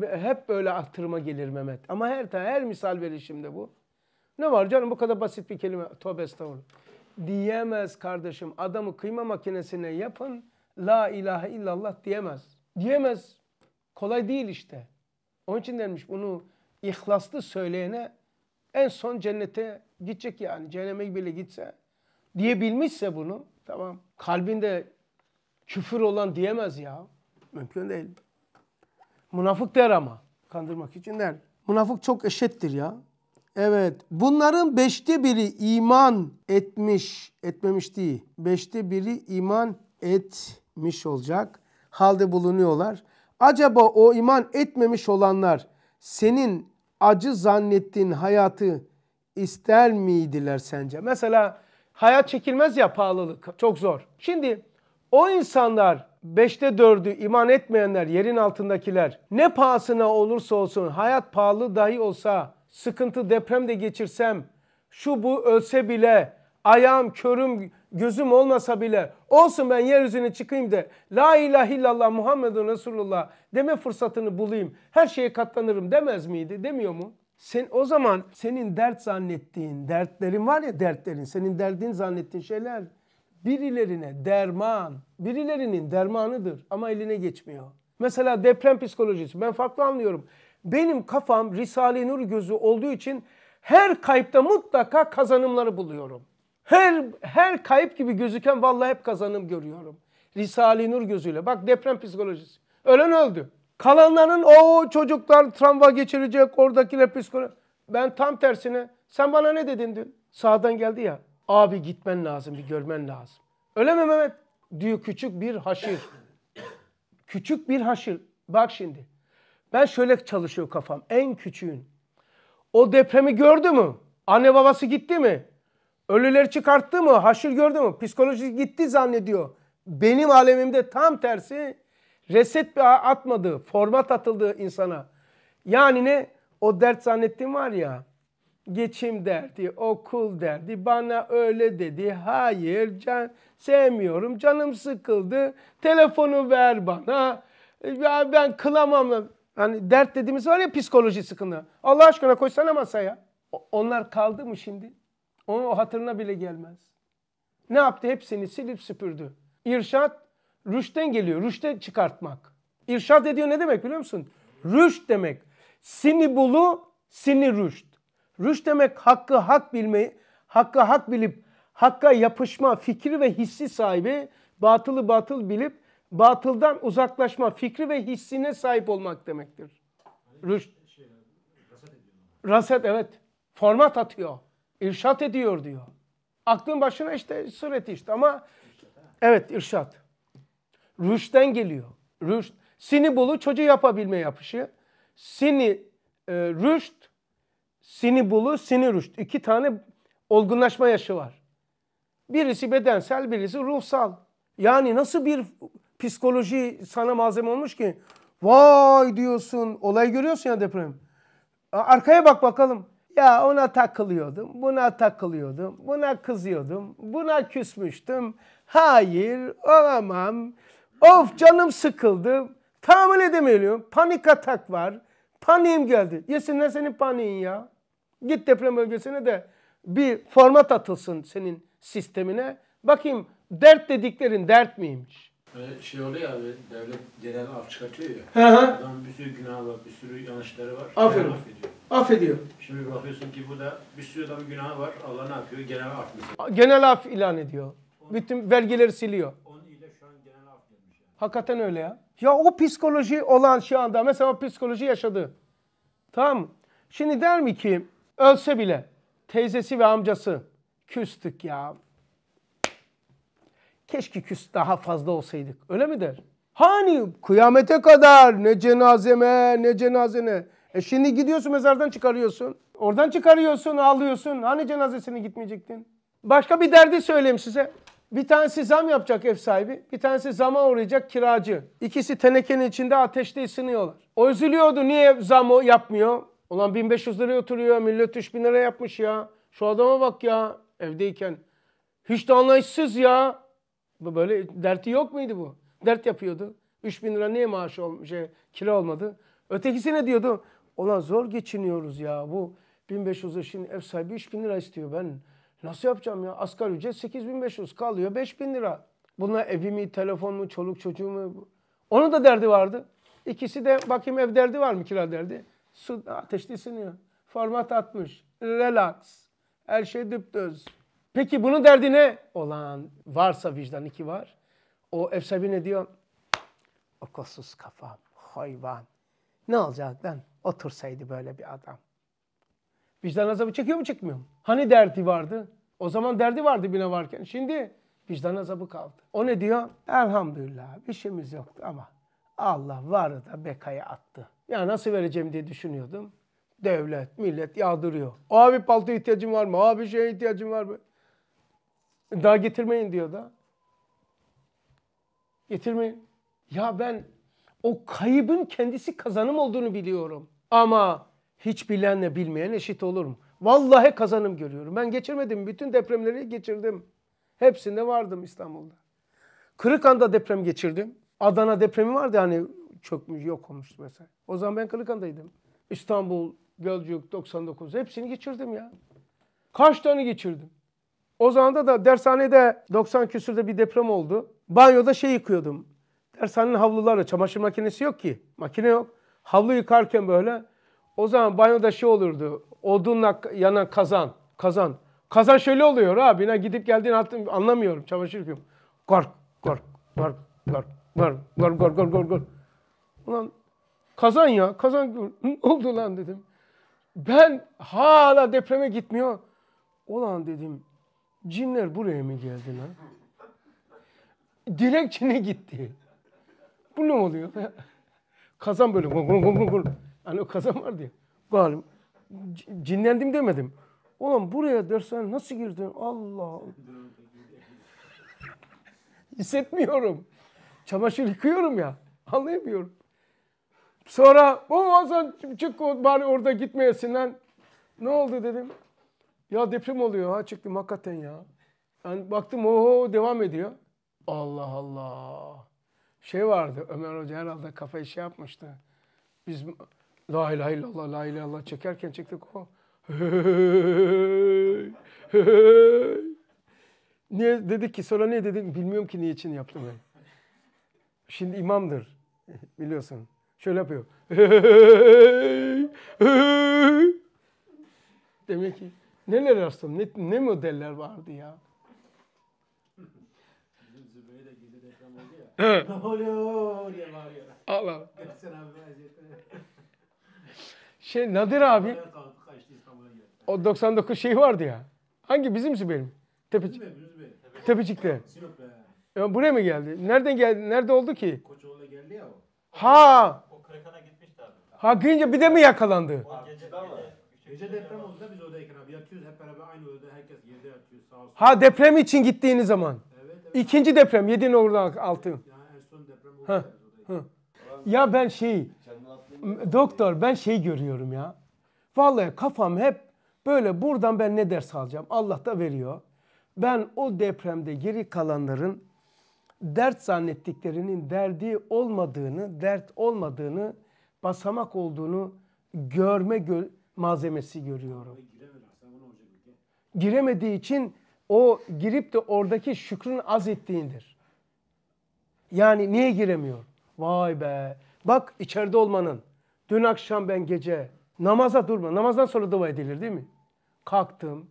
Hep böyle aktarıma gelir Mehmet. Ama her her misal verişimde bu. Ne var canım bu kadar basit bir kelime. Tövbe estağfurullah diyemez kardeşim. Adamı kıyma makinesine yapın. La ilahe illallah diyemez. Diyemez. Kolay değil işte. Onun için demiş bunu ihlaslı söyleyene en son cennete gidecek yani. Cehenneme bile gitse diyebilmişse bunu tamam kalbinde küfür olan diyemez ya. Mümkün değil. Münafık der ama. Kandırmak için der. Münafık çok eşittir ya. Evet bunların beşte biri iman etmiş, etmemiş değil. Beşte biri iman etmiş olacak halde bulunuyorlar. Acaba o iman etmemiş olanlar senin acı zannettiğin hayatı ister miydiler sence? Mesela hayat çekilmez ya pahalılık çok zor. Şimdi o insanlar beşte dördü iman etmeyenler yerin altındakiler ne pahasına olursa olsun hayat pahalı dahi olsa sıkıntı deprem de geçirsem, şu bu ölse bile, ayağım, körüm, gözüm olmasa bile olsun ben yeryüzüne çıkayım de La ilahe illallah Muhammedun Resulullah deme fırsatını bulayım. Her şeye katlanırım demez miydi? Demiyor mu? Sen o zaman senin dert zannettiğin dertlerin var ya dertlerin senin derdin zannettiğin şeyler birilerine derman birilerinin dermanıdır ama eline geçmiyor. Mesela deprem psikolojisi ben farklı anlıyorum. Benim kafam Risale-i Nur gözü olduğu için her kayıpta mutlaka kazanımları buluyorum. Her her kayıp gibi gözüken vallahi hep kazanım görüyorum. Risale-i Nur gözüyle. Bak deprem psikolojisi. Ölen öldü. Kalanların o çocuklar tramva geçirecek oradakiler psikoloji. Ben tam tersine sen bana ne dedin dün? Sağdan geldi ya. Abi gitmen lazım bir görmen lazım. Öyle mi Mehmet? Diyor küçük bir haşir. küçük bir haşir. Bak şimdi. Ben şöyle çalışıyor kafam en küçüğün. O depremi gördü mü? Anne babası gitti mi? Ölüleri çıkarttı mı? Haşır gördü mü? Psikolojisi gitti zannediyor. Benim alemimde tam tersi reset bir atmadı, format atıldı insana. Yani ne? O dert zannettiğim var ya geçim derdi, okul derdi, bana öyle dedi. Hayır, can sevmiyorum, canım sıkıldı. Telefonu ver bana. Ya ben kılamam. Hani dert dediğimiz var ya psikoloji sıkıntı. Allah aşkına koysana masaya. onlar kaldı mı şimdi? Onun o hatırına bile gelmez. Ne yaptı? Hepsini silip süpürdü. İrşat rüşten geliyor. Rüşte çıkartmak. İrşat ediyor ne demek biliyor musun? Rüşt demek. Sini bulu, sini rüşt. Rüşt demek hakkı hak bilmeyi, hakkı hak bilip, hakka yapışma fikri ve hissi sahibi, batılı batıl bilip batıldan uzaklaşma fikri ve hissine sahip olmak demektir. Rüşt. Raset evet. Format atıyor. İrşat ediyor diyor. Aklın başına işte sureti işte ama evet irşat. Rüşten geliyor. Rüşt. Sini bulu çocuğu yapabilme yapışı. Sini e, rüşt. Sini bulu sini rüşt. İki tane olgunlaşma yaşı var. Birisi bedensel birisi ruhsal. Yani nasıl bir psikoloji sana malzeme olmuş ki vay diyorsun olay görüyorsun ya deprem. Arkaya bak bakalım. Ya ona takılıyordum, buna takılıyordum, buna kızıyordum, buna küsmüştüm. Hayır, olamam. Of canım sıkıldı. Tahammül edemiyorum. Panik atak var. Paniğim geldi. Yesinler senin paniğin ya. Git deprem bölgesine de bir format atılsın senin sistemine. Bakayım dert dediklerin dert miymiş? şey oluyor abi, devlet genel af çıkartıyor ya. Hı hı. Adam bir sürü günah var, bir sürü yanlışları var. Aferin. Genel affediyor. Affediyor. Şimdi bakıyorsun ki bu da bir sürü adamın günah var. Allah ne yapıyor? Genel af mı Genel af ilan ediyor. Bütün vergileri siliyor. Onun ile şu an genel af demiş Hakikaten öyle ya. Ya o psikoloji olan şu anda mesela o psikoloji yaşadı. Tamam Şimdi der mi ki ölse bile teyzesi ve amcası küstük ya. Keşke küs daha fazla olsaydık. Öyle mi der? Hani kıyamete kadar ne cenazeme ne cenazene. E şimdi gidiyorsun mezardan çıkarıyorsun. Oradan çıkarıyorsun ağlıyorsun. Hani cenazesine gitmeyecektin? Başka bir derdi söyleyeyim size. Bir tanesi zam yapacak ev sahibi. Bir tanesi zama uğrayacak kiracı. İkisi tenekenin içinde ateşte ısınıyorlar. O üzülüyordu niye zamı yapmıyor. Ulan 1500 liraya oturuyor. Millet 3000 lira yapmış ya. Şu adama bak ya evdeyken. Hiç de anlayışsız ya. Bu böyle derti yok muydu bu? Dert yapıyordu. 3 bin lira niye maaşı olmuş, şey, kira olmadı? Ötekisi ne diyordu? Ulan zor geçiniyoruz ya bu 1500 lira ev sahibi 3 bin lira istiyor ben. Nasıl yapacağım ya? Asgari ücret 8500 kalıyor 5 bin lira. Bunlar evimi, telefonumu, çoluk çocuğumu. Onun da derdi vardı. İkisi de bakayım ev derdi var mı kira derdi? Su ateşli ısınıyor. Format atmış. Relax. Her şey düptöz. Peki bunun derdi ne? Olan varsa vicdanı ki var. O ev sahibi ne diyor? Akılsız kafa, hayvan. Ne olacak ben? Otursaydı böyle bir adam. Vicdan azabı çekiyor mu çekmiyor mu? Hani derdi vardı? O zaman derdi vardı bina varken. Şimdi vicdan azabı kaldı. O ne diyor? Elhamdülillah bir şeyimiz yoktu ama Allah varı da bekaya attı. Ya nasıl vereceğim diye düşünüyordum. Devlet, millet yağdırıyor. Abi palto ihtiyacın var mı? Abi şeye ihtiyacın var mı? Daha getirmeyin diyor da. Getirmeyin. Ya ben o kaybın kendisi kazanım olduğunu biliyorum. Ama hiç bilenle bilmeyen eşit olurum. Vallahi kazanım görüyorum. Ben geçirmedim. Bütün depremleri geçirdim. Hepsinde vardım İstanbul'da. Kırıkan'da deprem geçirdim. Adana depremi vardı hani çökmüş yok olmuş mesela. O zaman ben Kırıkan'daydım. İstanbul, Gölcük, 99 hepsini geçirdim ya. Kaç tane geçirdim? O zaman da dershanede 90 küsürde bir deprem oldu. Banyoda şey yıkıyordum. Dershanenin havluları, çamaşır makinesi yok ki. Makine yok. Havlu yıkarken böyle o zaman banyoda şey olurdu. Odunla yanan kazan. Kazan. Kazan şöyle oluyor abi. Ne gidip geldiğini attım, anlamıyorum. Çamaşır yıkıyorum. Gork, gork, gork, gork, gork, gork, gork, gork, gork, gork. Ulan kazan ya. Kazan ne oldu lan dedim. Ben hala depreme gitmiyor. Ulan dedim Cinler buraya mı geldi lan? Dilekçene gitti. Bu ne oluyor? kazan böyle gol gol gol gol. Hani o kazan vardı ya. Galim. Cinlendim demedim. Ulan buraya dersen nasıl girdin? Allah Allah. Hissetmiyorum. Çamaşır yıkıyorum ya. Anlayamıyorum. Sonra o Hasan çık bari orada gitmeyesin lan. Ne oldu dedim. Ya deprem oluyor ha çıktım hakikaten ya. Yani baktım oho devam ediyor. Allah Allah. Şey vardı Ömer Hoca herhalde kafayı şey yapmıştı. Biz la ilahe illallah la ilahe illallah çekerken çektik o. Niye dedik ki sonra niye dedik bilmiyorum ki niye için yaptım ben. Şimdi imamdır biliyorsun. Şöyle yapıyor. Demek ki Neler rastladım? Ne, ne modeller vardı ya? Allah Şey Nadir abi. O 99 şey vardı ya. Hangi bizim Zübeyir mi? Tepecik. Tepecik'te. Ya buraya mı geldi? Nereden geldi? Nerede oldu ki? Koçoğlu'na geldi ya o. Ha! O Krakan'a gitmişti abi. Ha gidince bir de mi yakalandı? O gece. Gece deprem oldu da biz odayken abi yatıyoruz hep beraber aynı odada herkes yerde yatıyor sağ olsun. Ha deprem için gittiğiniz zaman. Evet evet. İkinci deprem 7 oradan altı. Yani en son deprem oldu. Ha. Ya ben şey doktor ben şey görüyorum ya. Vallahi kafam hep böyle buradan ben ne ders alacağım? Allah da veriyor. Ben o depremde geri kalanların dert zannettiklerinin derdi olmadığını, dert olmadığını, basamak olduğunu görme gö malzemesi görüyorum. Giremediği için o girip de oradaki şükrün az ettiğindir. Yani niye giremiyor? Vay be. Bak içeride olmanın. Dün akşam ben gece namaza durma. Namazdan sonra dua edilir değil mi? Kalktım.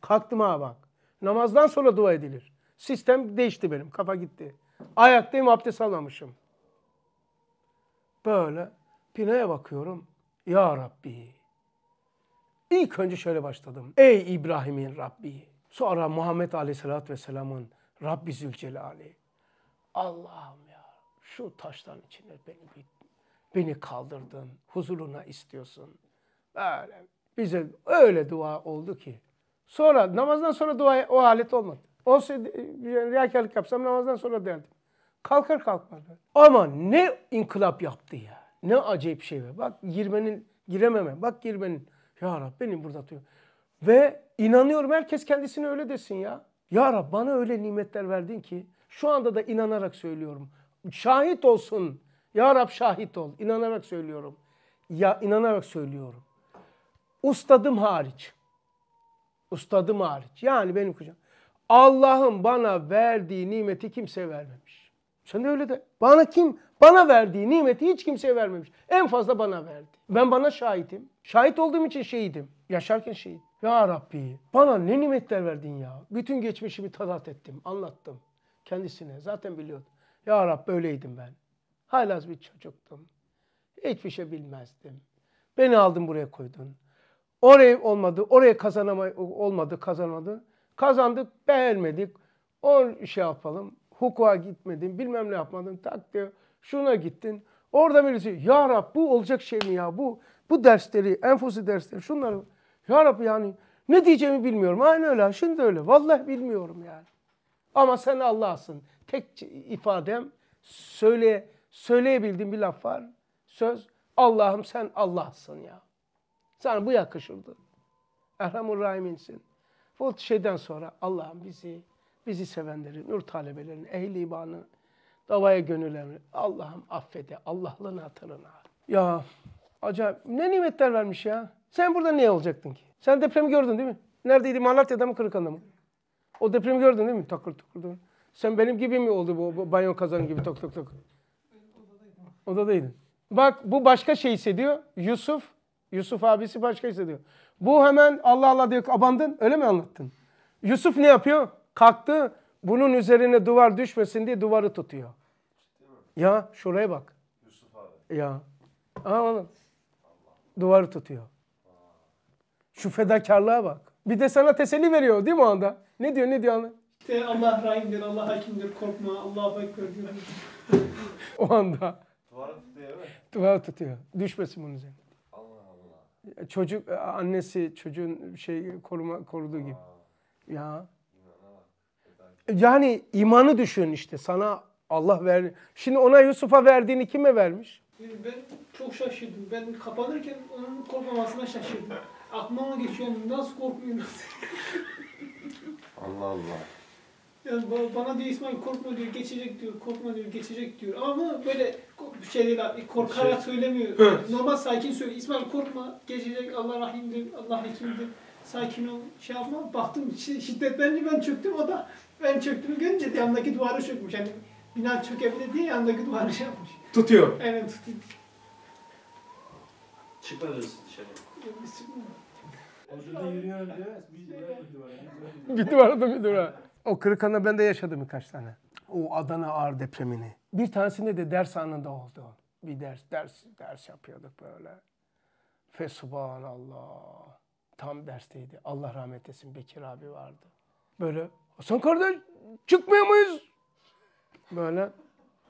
Kalktım ha bak. Namazdan sonra dua edilir. Sistem değişti benim. Kafa gitti. Ayaktayım abdest almamışım. Böyle pinaya bakıyorum. Ya Rabbi. İlk önce şöyle başladım. Ey İbrahim'in Rabbi. Sonra Muhammed Aleyhisselatü Vesselam'ın Rabbi Zülcelali. Allah'ım ya şu taştan içine beni beni kaldırdın. Huzuruna istiyorsun. Böyle bize öyle dua oldu ki. Sonra namazdan sonra dua o alet olmadı. yani riyakarlık yapsam namazdan sonra derdim. Kalkar kalkmaz. Ama ne inkılap yaptı ya. Ne acayip şey be. Bak girmenin girememe. Bak girmenin. Ya Rab beni burada tutuyor. Ve inanıyorum herkes kendisini öyle desin ya. Ya Rab bana öyle nimetler verdin ki şu anda da inanarak söylüyorum. Şahit olsun. Ya Rab şahit ol. İnanarak söylüyorum. Ya inanarak söylüyorum. Ustadım hariç. Ustadım hariç. Yani benim kucağım. Allah'ın bana verdiği nimeti kimse vermemiş. Sen de öyle de. Bana kim? Bana verdiği nimeti hiç kimseye vermemiş. En fazla bana verdi. Ben bana şahitim. Şahit olduğum için şehidim. Yaşarken şehit. Ya Rabbi bana ne nimetler verdin ya. Bütün geçmişimi tadat ettim, anlattım kendisine. Zaten biliyordu. Ya Rabbi öyleydim ben. Hala bir çocuktum. Hiçbir şey bilmezdim. Beni aldın buraya koydun. Oraya olmadı, oraya kazanamay olmadı, kazanmadı. Kazandık, beğenmedik. O şey yapalım. Hukuka gitmedim, bilmem ne yapmadım. Tak diyor şuna gittin. Orada birisi ya Rab bu olacak şey mi ya bu bu dersleri enfosi dersleri şunları ya Rab yani ne diyeceğimi bilmiyorum. Aynı öyle şimdi öyle vallahi bilmiyorum yani. Ama sen Allah'sın. Tek ifadem söyle söyleyebildiğim bir laf var. Söz Allah'ım sen Allah'sın ya. Sana bu yakışırdı. Erhamur Rahim'insin. Bu şeyden sonra Allah'ım bizi, bizi sevenleri, nur talebelerini, ehli imanı, Davaya gönül emri. Allah'ım affede. Allah'lığın hatırına. Ya acayip. Ne nimetler vermiş ya. Sen burada niye olacaktın ki? Sen depremi gördün değil mi? Neredeydi? Malatya'da mı Kırıkan'da mı? O depremi gördün değil mi? Takır takır. Sen benim gibi mi oldu bu, bu banyo kazanı gibi tok tok tok? Odadaydın. Bak bu başka şey hissediyor. Yusuf, Yusuf abisi başka hissediyor. Bu hemen Allah Allah diyor abandın öyle mi anlattın? Yusuf ne yapıyor? Kalktı bunun üzerine duvar düşmesin diye duvarı tutuyor. Ya şuraya bak. Yusuf abi. Ya. Aa, Duvarı tutuyor. Şu fedakarlığa bak. Bir de sana teselli veriyor değil mi o anda? Ne diyor ne diyor anla? İşte Allah rahimdir, Allah hakimdir, korkma, Allah'a ekber diyor. o anda. Duvarı tutuyor değil mi? Duvarı tutuyor. Düşmesin bunun üzerine. Allah Allah. Çocuk, e, annesi çocuğun şey koruma, koruduğu gibi. Ya yani imanı düşün işte sana Allah verdi. Şimdi ona Yusuf'a verdiğini kime vermiş? Ben çok şaşırdım. Ben kapanırken onun korkmamasına şaşırdım. Aklıma mı geçiyor? Nasıl korkmuyor? Nasıl? Allah Allah. Yani bana diyor İsmail korkma diyor, geçecek diyor, korkma diyor, geçecek diyor. Ama böyle şeyler korkarak şey. söylemiyor. Evet. Normal sakin söylüyor. İsmail korkma, geçecek, Allah rahimdir, Allah hekimdir. Sakin ol, şey yapma. Baktım şiddetlenince ben çöktüm, o da ben çöktüğünü görünce yanındaki duvarı çökmüş. yani bina çökebilir diye yanındaki duvarı şey yapmış. Tutuyor. Aynen tutuyor. Çıkmadınız dışarı. Biz çıkmıyoruz. Orada yürüyorum diyor. Bir duvara da bir duvara. O kırıkhanı ben de yaşadım birkaç tane. O Adana ağır depremini. Bir tanesinde de ders anında oldu. Bir ders, ders, ders yapıyorduk böyle. Fesubhanallah. Tam dersteydi. Allah rahmet etsin Bekir abi vardı. Böyle Hasan kardeş çıkmıyor muyuz? Böyle.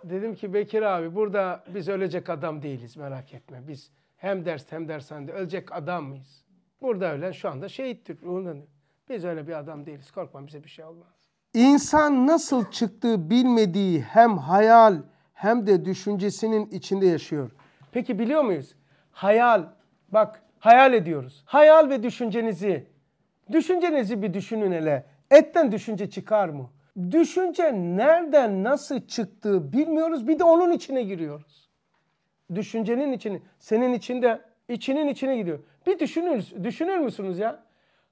Dedim ki Bekir abi burada biz ölecek adam değiliz merak etme. Biz hem ders hem dershanede ölecek adam mıyız? Burada ölen şu anda şehittir ruhundan. Biz öyle bir adam değiliz korkma bize bir şey olmaz. İnsan nasıl çıktığı bilmediği hem hayal hem de düşüncesinin içinde yaşıyor. Peki biliyor muyuz? Hayal, bak hayal ediyoruz. Hayal ve düşüncenizi, düşüncenizi bir düşünün hele. Etten düşünce çıkar mı? Düşünce nereden nasıl çıktığı bilmiyoruz. Bir de onun içine giriyoruz. Düşüncenin içini, senin içinde, içinin içine gidiyor. Bir düşünür, düşünür müsünüz ya?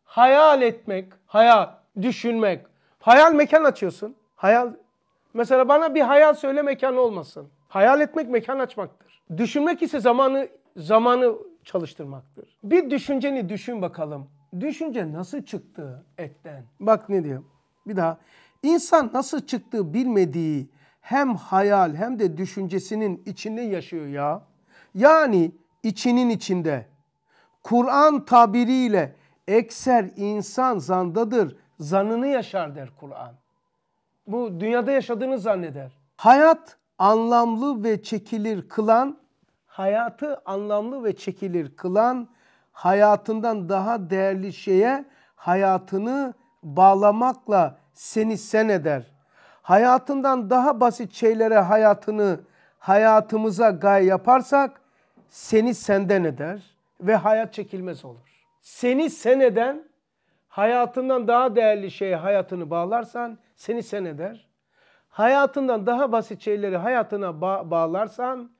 Hayal etmek, hayal, düşünmek. Hayal mekan açıyorsun. Hayal, mesela bana bir hayal söyle mekan olmasın. Hayal etmek mekan açmaktır. Düşünmek ise zamanı zamanı çalıştırmaktır. Bir düşünceni düşün bakalım düşünce nasıl çıktı etten? Bak ne diyor. Bir daha. İnsan nasıl çıktığı bilmediği hem hayal hem de düşüncesinin içinde yaşıyor ya. Yani içinin içinde. Kur'an tabiriyle ekser insan zandadır, zanını yaşar der Kur'an. Bu dünyada yaşadığını zanneder. Hayat anlamlı ve çekilir kılan, hayatı anlamlı ve çekilir kılan hayatından daha değerli şeye hayatını bağlamakla seni sen eder. Hayatından daha basit şeylere hayatını hayatımıza gay yaparsak seni senden eder ve hayat çekilmez olur. Seni sen eden hayatından daha değerli şeye hayatını bağlarsan seni sen eder. Hayatından daha basit şeyleri hayatına ba bağlarsan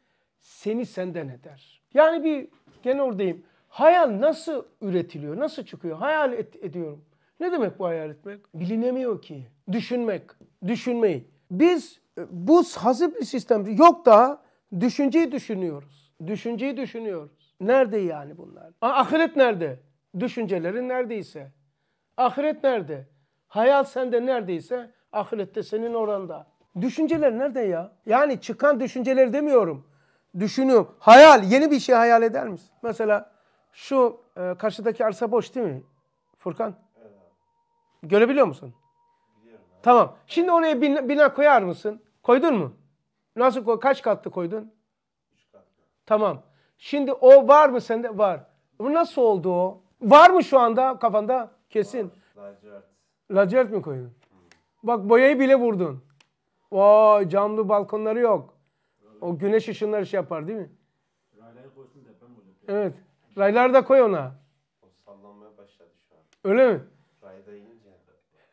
seni senden eder. Yani bir gene oradayım. Hayal nasıl üretiliyor? Nasıl çıkıyor? Hayal et, ediyorum. Ne demek bu hayal etmek? Bilinemiyor ki. Düşünmek, düşünmeyi. Biz e, bu hazır bir sistem yok da düşünceyi düşünüyoruz. Düşünceyi düşünüyoruz. Nerede yani bunlar? Ahiret nerede? Düşüncelerin neredeyse. Ahiret nerede? Hayal sende neredeyse ahirette senin oranda. Düşünceler nerede ya? Yani çıkan düşünceler demiyorum. Düşünüyorum. Hayal, yeni bir şey hayal eder misin? Mesela şu e, karşıdaki arsa boş değil mi Furkan? Görebiliyor musun? Tamam. Şimdi oraya bina, bina koyar mısın? Koydun mu? Nasıl koy? Kaç katlı koydun? Tamam. Şimdi o var mı sende? Var. Bu nasıl oldu o? Var mı şu anda kafanda? Kesin. Lacivert. Lacivert mi koydun? Bak boyayı bile vurdun. Vay camlı balkonları yok. O güneş ışınları şey yapar değil mi? Evet. Rayları da koy ona. O sallanmaya başladı şu an. Öyle mi? Rayda inince.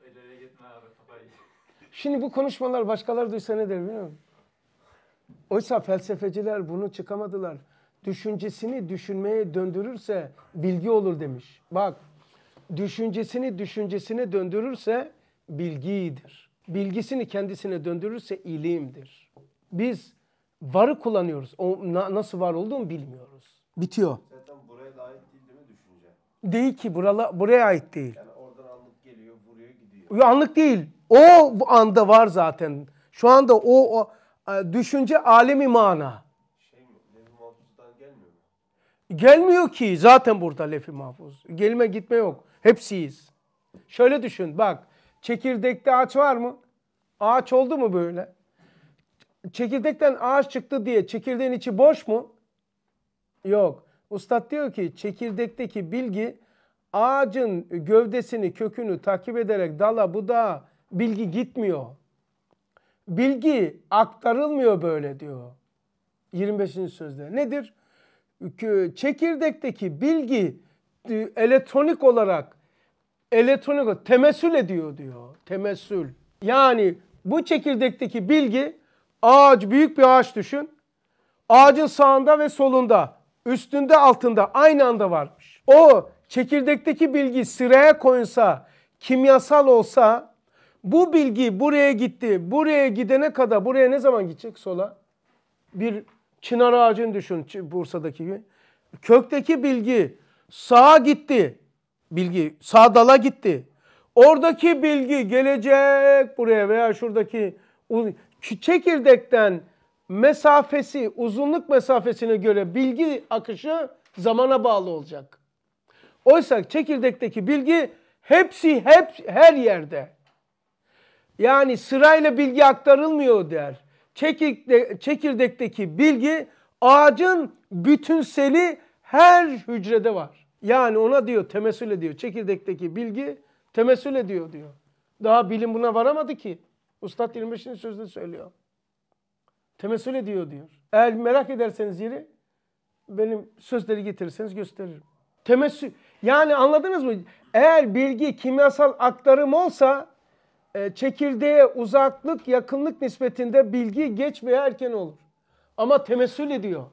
Elere gitme abi kafayı. Şimdi bu konuşmalar başkaları duysa ne der biliyor musun? Oysa felsefeciler bunu çıkamadılar. Düşüncesini düşünmeye döndürürse bilgi olur demiş. Bak düşüncesini düşüncesine döndürürse bilgidir. Bilgisini kendisine döndürürse ilimdir. Biz varı kullanıyoruz. O nasıl var olduğunu bilmiyoruz. Bitiyor değil ki. Burala, buraya ait değil. Yani oradan anlık geliyor, buraya gidiyor. Anlık değil. O anda var zaten. Şu anda o, o e, düşünce alemi mana. Şey mi? lef gelmiyor mu? Gelmiyor ki. Zaten burada lef Mahfuz. Gelme gitme yok. Hepsiyiz. Şöyle düşün bak. Çekirdekte ağaç var mı? Ağaç oldu mu böyle? Çekirdekten ağaç çıktı diye çekirdeğin içi boş mu? Yok. Ustad diyor ki çekirdekteki bilgi ağacın gövdesini, kökünü takip ederek dala budağa bilgi gitmiyor. Bilgi aktarılmıyor böyle diyor. 25. sözde. Nedir? Çekirdekteki bilgi e, elektronik olarak elektronik temessül ediyor diyor. Temessül. Yani bu çekirdekteki bilgi ağaç büyük bir ağaç düşün. Ağacın sağında ve solunda üstünde altında aynı anda varmış. O çekirdekteki bilgi sıraya koyunsa, kimyasal olsa bu bilgi buraya gitti. Buraya gidene kadar buraya ne zaman gidecek sola? Bir çınar ağacını düşün Bursa'daki gibi. Kökteki bilgi sağa gitti. Bilgi sağ dala gitti. Oradaki bilgi gelecek buraya veya şuradaki çekirdekten mesafesi, uzunluk mesafesine göre bilgi akışı zamana bağlı olacak. Oysa çekirdekteki bilgi hepsi hep her yerde. Yani sırayla bilgi aktarılmıyor der. Çekirde, çekirdekteki bilgi ağacın bütünseli her hücrede var. Yani ona diyor temessül ediyor. Çekirdekteki bilgi temessül ediyor diyor. Daha bilim buna varamadı ki. Ustad 25'in sözde söylüyor. Temessül ediyor diyor. Eğer merak ederseniz yeri benim sözleri getirirseniz gösteririm. Temessül yani anladınız mı? Eğer bilgi kimyasal aktarım olsa e, çekirdeğe uzaklık yakınlık nispetinde bilgi geç veya erken olur. Ama temessül ediyor.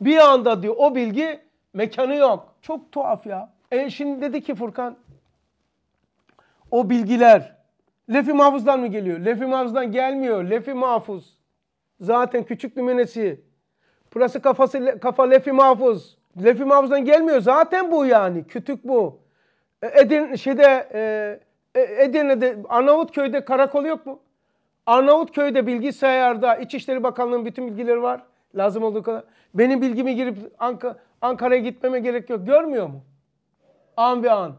Bir anda diyor o bilgi mekanı yok. Çok tuhaf ya. E şimdi dedi ki Furkan o bilgiler Lefi Mahfuz'dan mı geliyor? Lefi Mahfuz'dan gelmiyor. Lefi Mahfuz Zaten küçük numunesi. Burası kafası, kafa lefi mahfuz. Lefi mahfuzdan gelmiyor. Zaten bu yani. Kütük bu. E, Edirne, şeyde, e, e, Edirne'de, Arnavutköy'de karakol yok mu? Arnavutköy'de bilgisayarda İçişleri Bakanlığı'nın bütün bilgileri var. Lazım olduğu kadar. Benim bilgimi girip Ank Ankara'ya gitmeme gerek yok. Görmüyor mu? An bir an.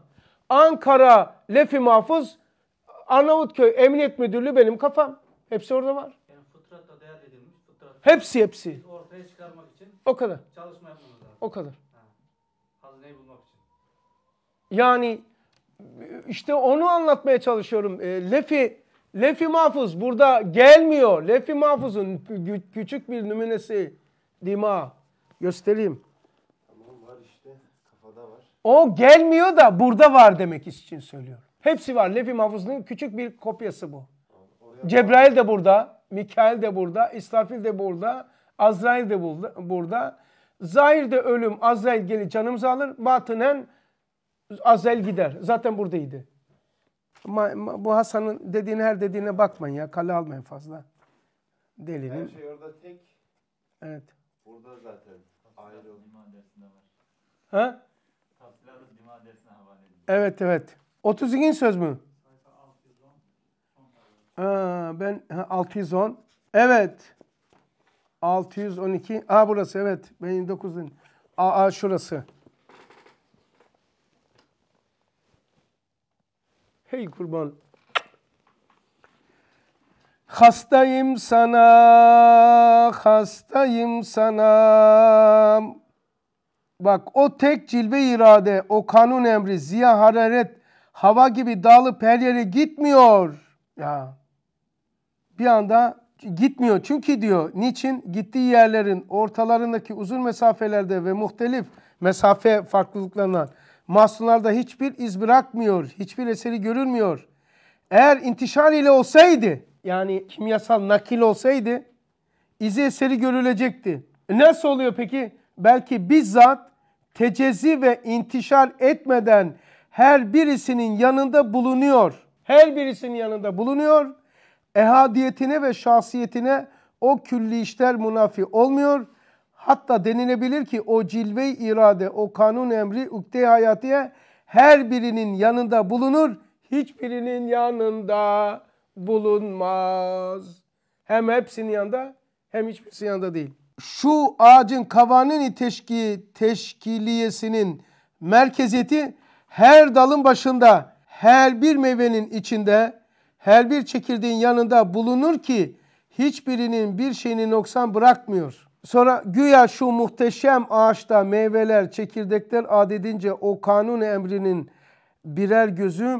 Ankara, Lefi Mahfuz, Arnavutköy Emniyet Müdürlüğü benim kafam. Hepsi orada var. Hepsi hepsi. Ortaya çıkarmak için. O kadar. Çalışma yapmamız lazım. O kadar. Ha. Hazineyi bulmak için. Yani işte onu anlatmaya çalışıyorum. E, Lefi Lefi Mahfuz burada gelmiyor. Lefi Mahfuz'un küçük bir numunesi dima göstereyim. Tamam var işte kafada var. O gelmiyor da burada var demek için söylüyorum. Hepsi var. Lefi Mahfuz'un küçük bir kopyası bu. Oraya Cebrail de burada. Mikail de burada, İsrafil de burada, Azrail de burada. burada. de ölüm, Azrail gelir canımızı alır. Batınen Azrail gider. Zaten buradaydı. Ama bu Hasan'ın dediğine her dediğine bakmayın ya. Kale almayın fazla. Delinin. Her şey orada tek. Evet. Burada zaten ayrı. Ha? Evet evet. 32. söz mü? ben 610. Evet. 612. Aa burası evet. Ben 9 Aa şurası. Hey kurban. Hastayım sana, hastayım sana. Bak o tek cilve irade, o kanun emri, ziya hararet, hava gibi dağılıp her yere gitmiyor. Ya bir anda gitmiyor. Çünkü diyor niçin gittiği yerlerin ortalarındaki uzun mesafelerde ve muhtelif mesafe farklılıklarından mahsunlarda hiçbir iz bırakmıyor, hiçbir eseri görülmüyor. Eğer intişar ile olsaydı yani kimyasal nakil olsaydı izi eseri görülecekti. E nasıl oluyor peki? Belki bizzat tecezi ve intişar etmeden her birisinin yanında bulunuyor. Her birisinin yanında bulunuyor ehadiyetine ve şahsiyetine o külli işler münafi olmuyor. Hatta denilebilir ki o cilve irade, o kanun emri, ukde hayatiye her birinin yanında bulunur, hiçbirinin yanında bulunmaz. Hem hepsinin yanında hem hiçbirisi yanında değil. Şu ağacın kavanini teşki, teşkiliyesinin merkeziyeti her dalın başında, her bir meyvenin içinde her bir çekirdeğin yanında bulunur ki hiçbirinin bir şeyini noksan bırakmıyor. Sonra güya şu muhteşem ağaçta meyveler, çekirdekler adedince o kanun emrinin birer gözü,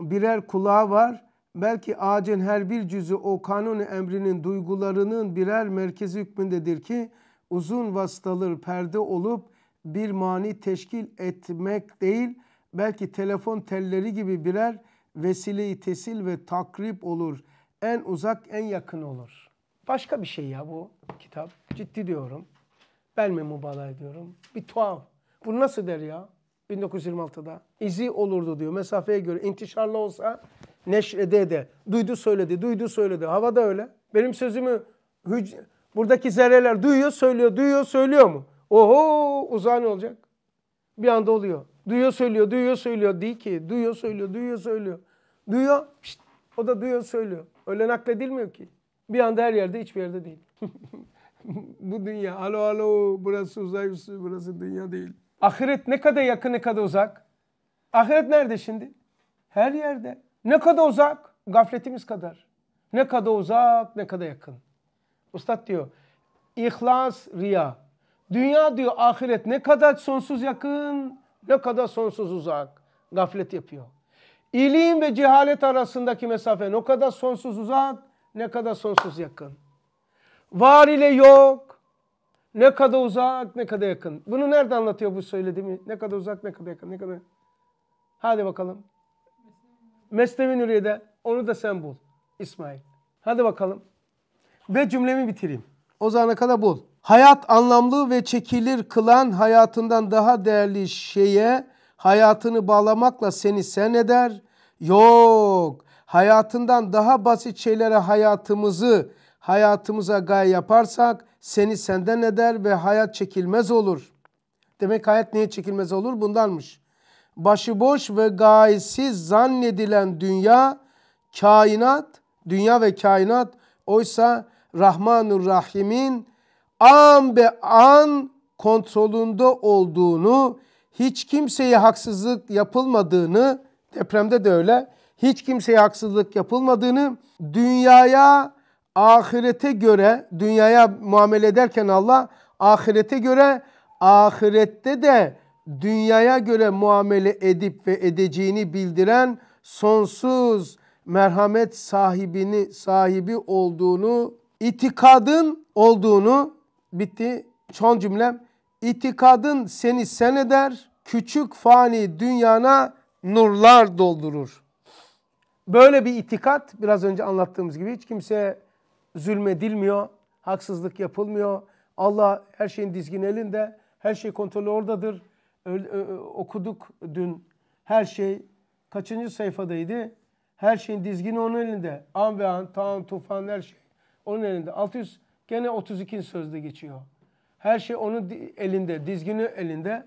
birer kulağı var. Belki ağacın her bir cüzü o kanun emrinin duygularının birer merkezi hükmündedir ki uzun vasıtalı perde olup bir mani teşkil etmek değil, belki telefon telleri gibi birer vesile-i tesil ve takrip olur. En uzak en yakın olur. Başka bir şey ya bu kitap. Ciddi diyorum. Ben mi mübalağa ediyorum? Bir tuhaf. Bu nasıl der ya? 1926'da. izi olurdu diyor. Mesafeye göre intişarlı olsa neşrede de. Duydu söyledi, duydu söyledi. Hava da öyle. Benim sözümü buradaki zerreler duyuyor, söylüyor, duyuyor, söylüyor mu? Oho uzağa ne olacak? Bir anda oluyor. Duyuyor söylüyor, duyuyor söylüyor. Değil ki. Duyuyor söylüyor, duyuyor söylüyor. Duyuyor, pişt, o da duyuyor söylüyor. Öyle nakledilmiyor ki. Bir anda her yerde, hiçbir yerde değil. Bu dünya. Alo alo, burası uzay üstü, burası dünya değil. Ahiret ne kadar yakın, ne kadar uzak. Ahiret nerede şimdi? Her yerde. Ne kadar uzak? Gafletimiz kadar. Ne kadar uzak, ne kadar yakın. Ustad diyor, İhlas, riya. Dünya diyor ahiret ne kadar sonsuz yakın, ne kadar sonsuz uzak. Gaflet yapıyor. İliğin ve cehalet arasındaki mesafe ne kadar sonsuz uzak, ne kadar sonsuz yakın. Var ile yok, ne kadar uzak, ne kadar yakın. Bunu nerede anlatıyor bu söylediğimi? Ne kadar uzak, ne kadar yakın, ne kadar... Hadi bakalım. Mesnevi Nuriye'de, onu da sen bul İsmail. Hadi bakalım. Ve cümlemi bitireyim. O zamana kadar bul hayat anlamlı ve çekilir kılan hayatından daha değerli şeye hayatını bağlamakla seni sen eder. Yok hayatından daha basit şeylere hayatımızı hayatımıza gay yaparsak seni senden eder ve hayat çekilmez olur. Demek hayat niye çekilmez olur? Bundanmış. Başıboş ve gayesiz zannedilen dünya, kainat, dünya ve kainat oysa Rahmanur Rahim'in an be an kontrolünde olduğunu, hiç kimseye haksızlık yapılmadığını, depremde de öyle, hiç kimseye haksızlık yapılmadığını, dünyaya, ahirete göre, dünyaya muamele ederken Allah, ahirete göre, ahirette de dünyaya göre muamele edip ve edeceğini bildiren sonsuz merhamet sahibini sahibi olduğunu, itikadın olduğunu bitti. Son cümlem. İtikadın seni sen eder, küçük fani dünyana nurlar doldurur. Böyle bir itikat biraz önce anlattığımız gibi hiç kimse zulmedilmiyor, haksızlık yapılmıyor. Allah her şeyin dizgin elinde, her şey kontrolü oradadır. Öyle, ö, okuduk dün her şey kaçıncı sayfadaydı? Her şeyin dizgini onun elinde. An ve an, taun, tufan her şey onun elinde. 600 Gene 32. sözde geçiyor. Her şey onun elinde, dizgini elinde.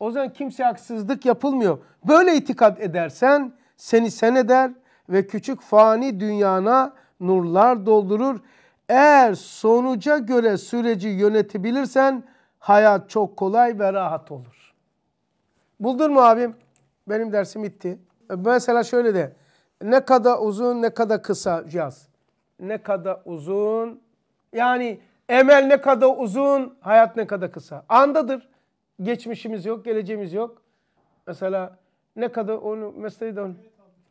O zaman kimse haksızlık yapılmıyor. Böyle itikat edersen seni sen eder ve küçük fani dünyana nurlar doldurur. Eğer sonuca göre süreci yönetebilirsen hayat çok kolay ve rahat olur. Buldun mu abim? Benim dersim bitti. Mesela şöyle de ne kadar uzun ne kadar kısa yaz. Ne kadar uzun yani emel ne kadar uzun, hayat ne kadar kısa. Andadır. Geçmişimiz yok, geleceğimiz yok. Mesela ne kadar onu mesleği de onu.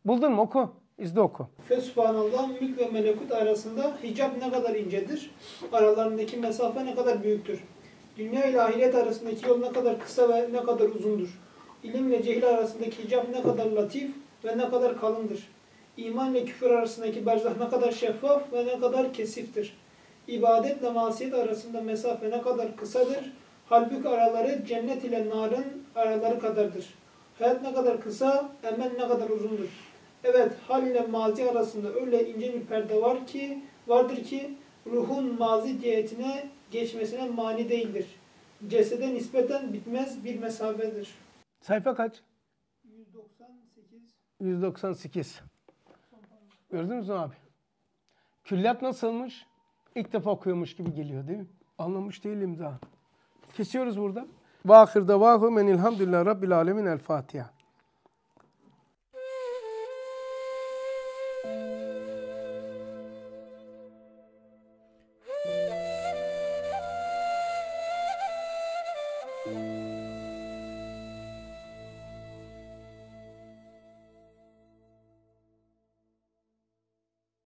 Buldun mu oku. İzle oku. Ve subhanallah mülk ve melekut arasında hicap ne kadar incedir? Aralarındaki mesafe ne kadar büyüktür? Dünya ile ahiret arasındaki yol ne kadar kısa ve ne kadar uzundur? İlim ile cehil arasındaki hicap ne kadar latif ve ne kadar kalındır? İman ile küfür arasındaki berzah ne kadar şeffaf ve ne kadar kesiftir? ibadetle masiyet arasında mesafe ne kadar kısadır. Halbuki araları cennet ile narın araları kadardır. Hayat ne kadar kısa, emen ne kadar uzundur. Evet, hal ile mazi arasında öyle ince bir perde var ki, vardır ki ruhun mazi diyetine geçmesine mani değildir. Cesede nispeten bitmez bir mesafedir. Sayfa kaç? 198. 198. Gördünüz mü abi? Külliyat nasılmış? İlk defa okuyormuş gibi geliyor değil mi? Anlamış değilim daha. Kesiyoruz burada. Ve ahirde vahu menilhamdülillah rabbil alemin el Fatiha.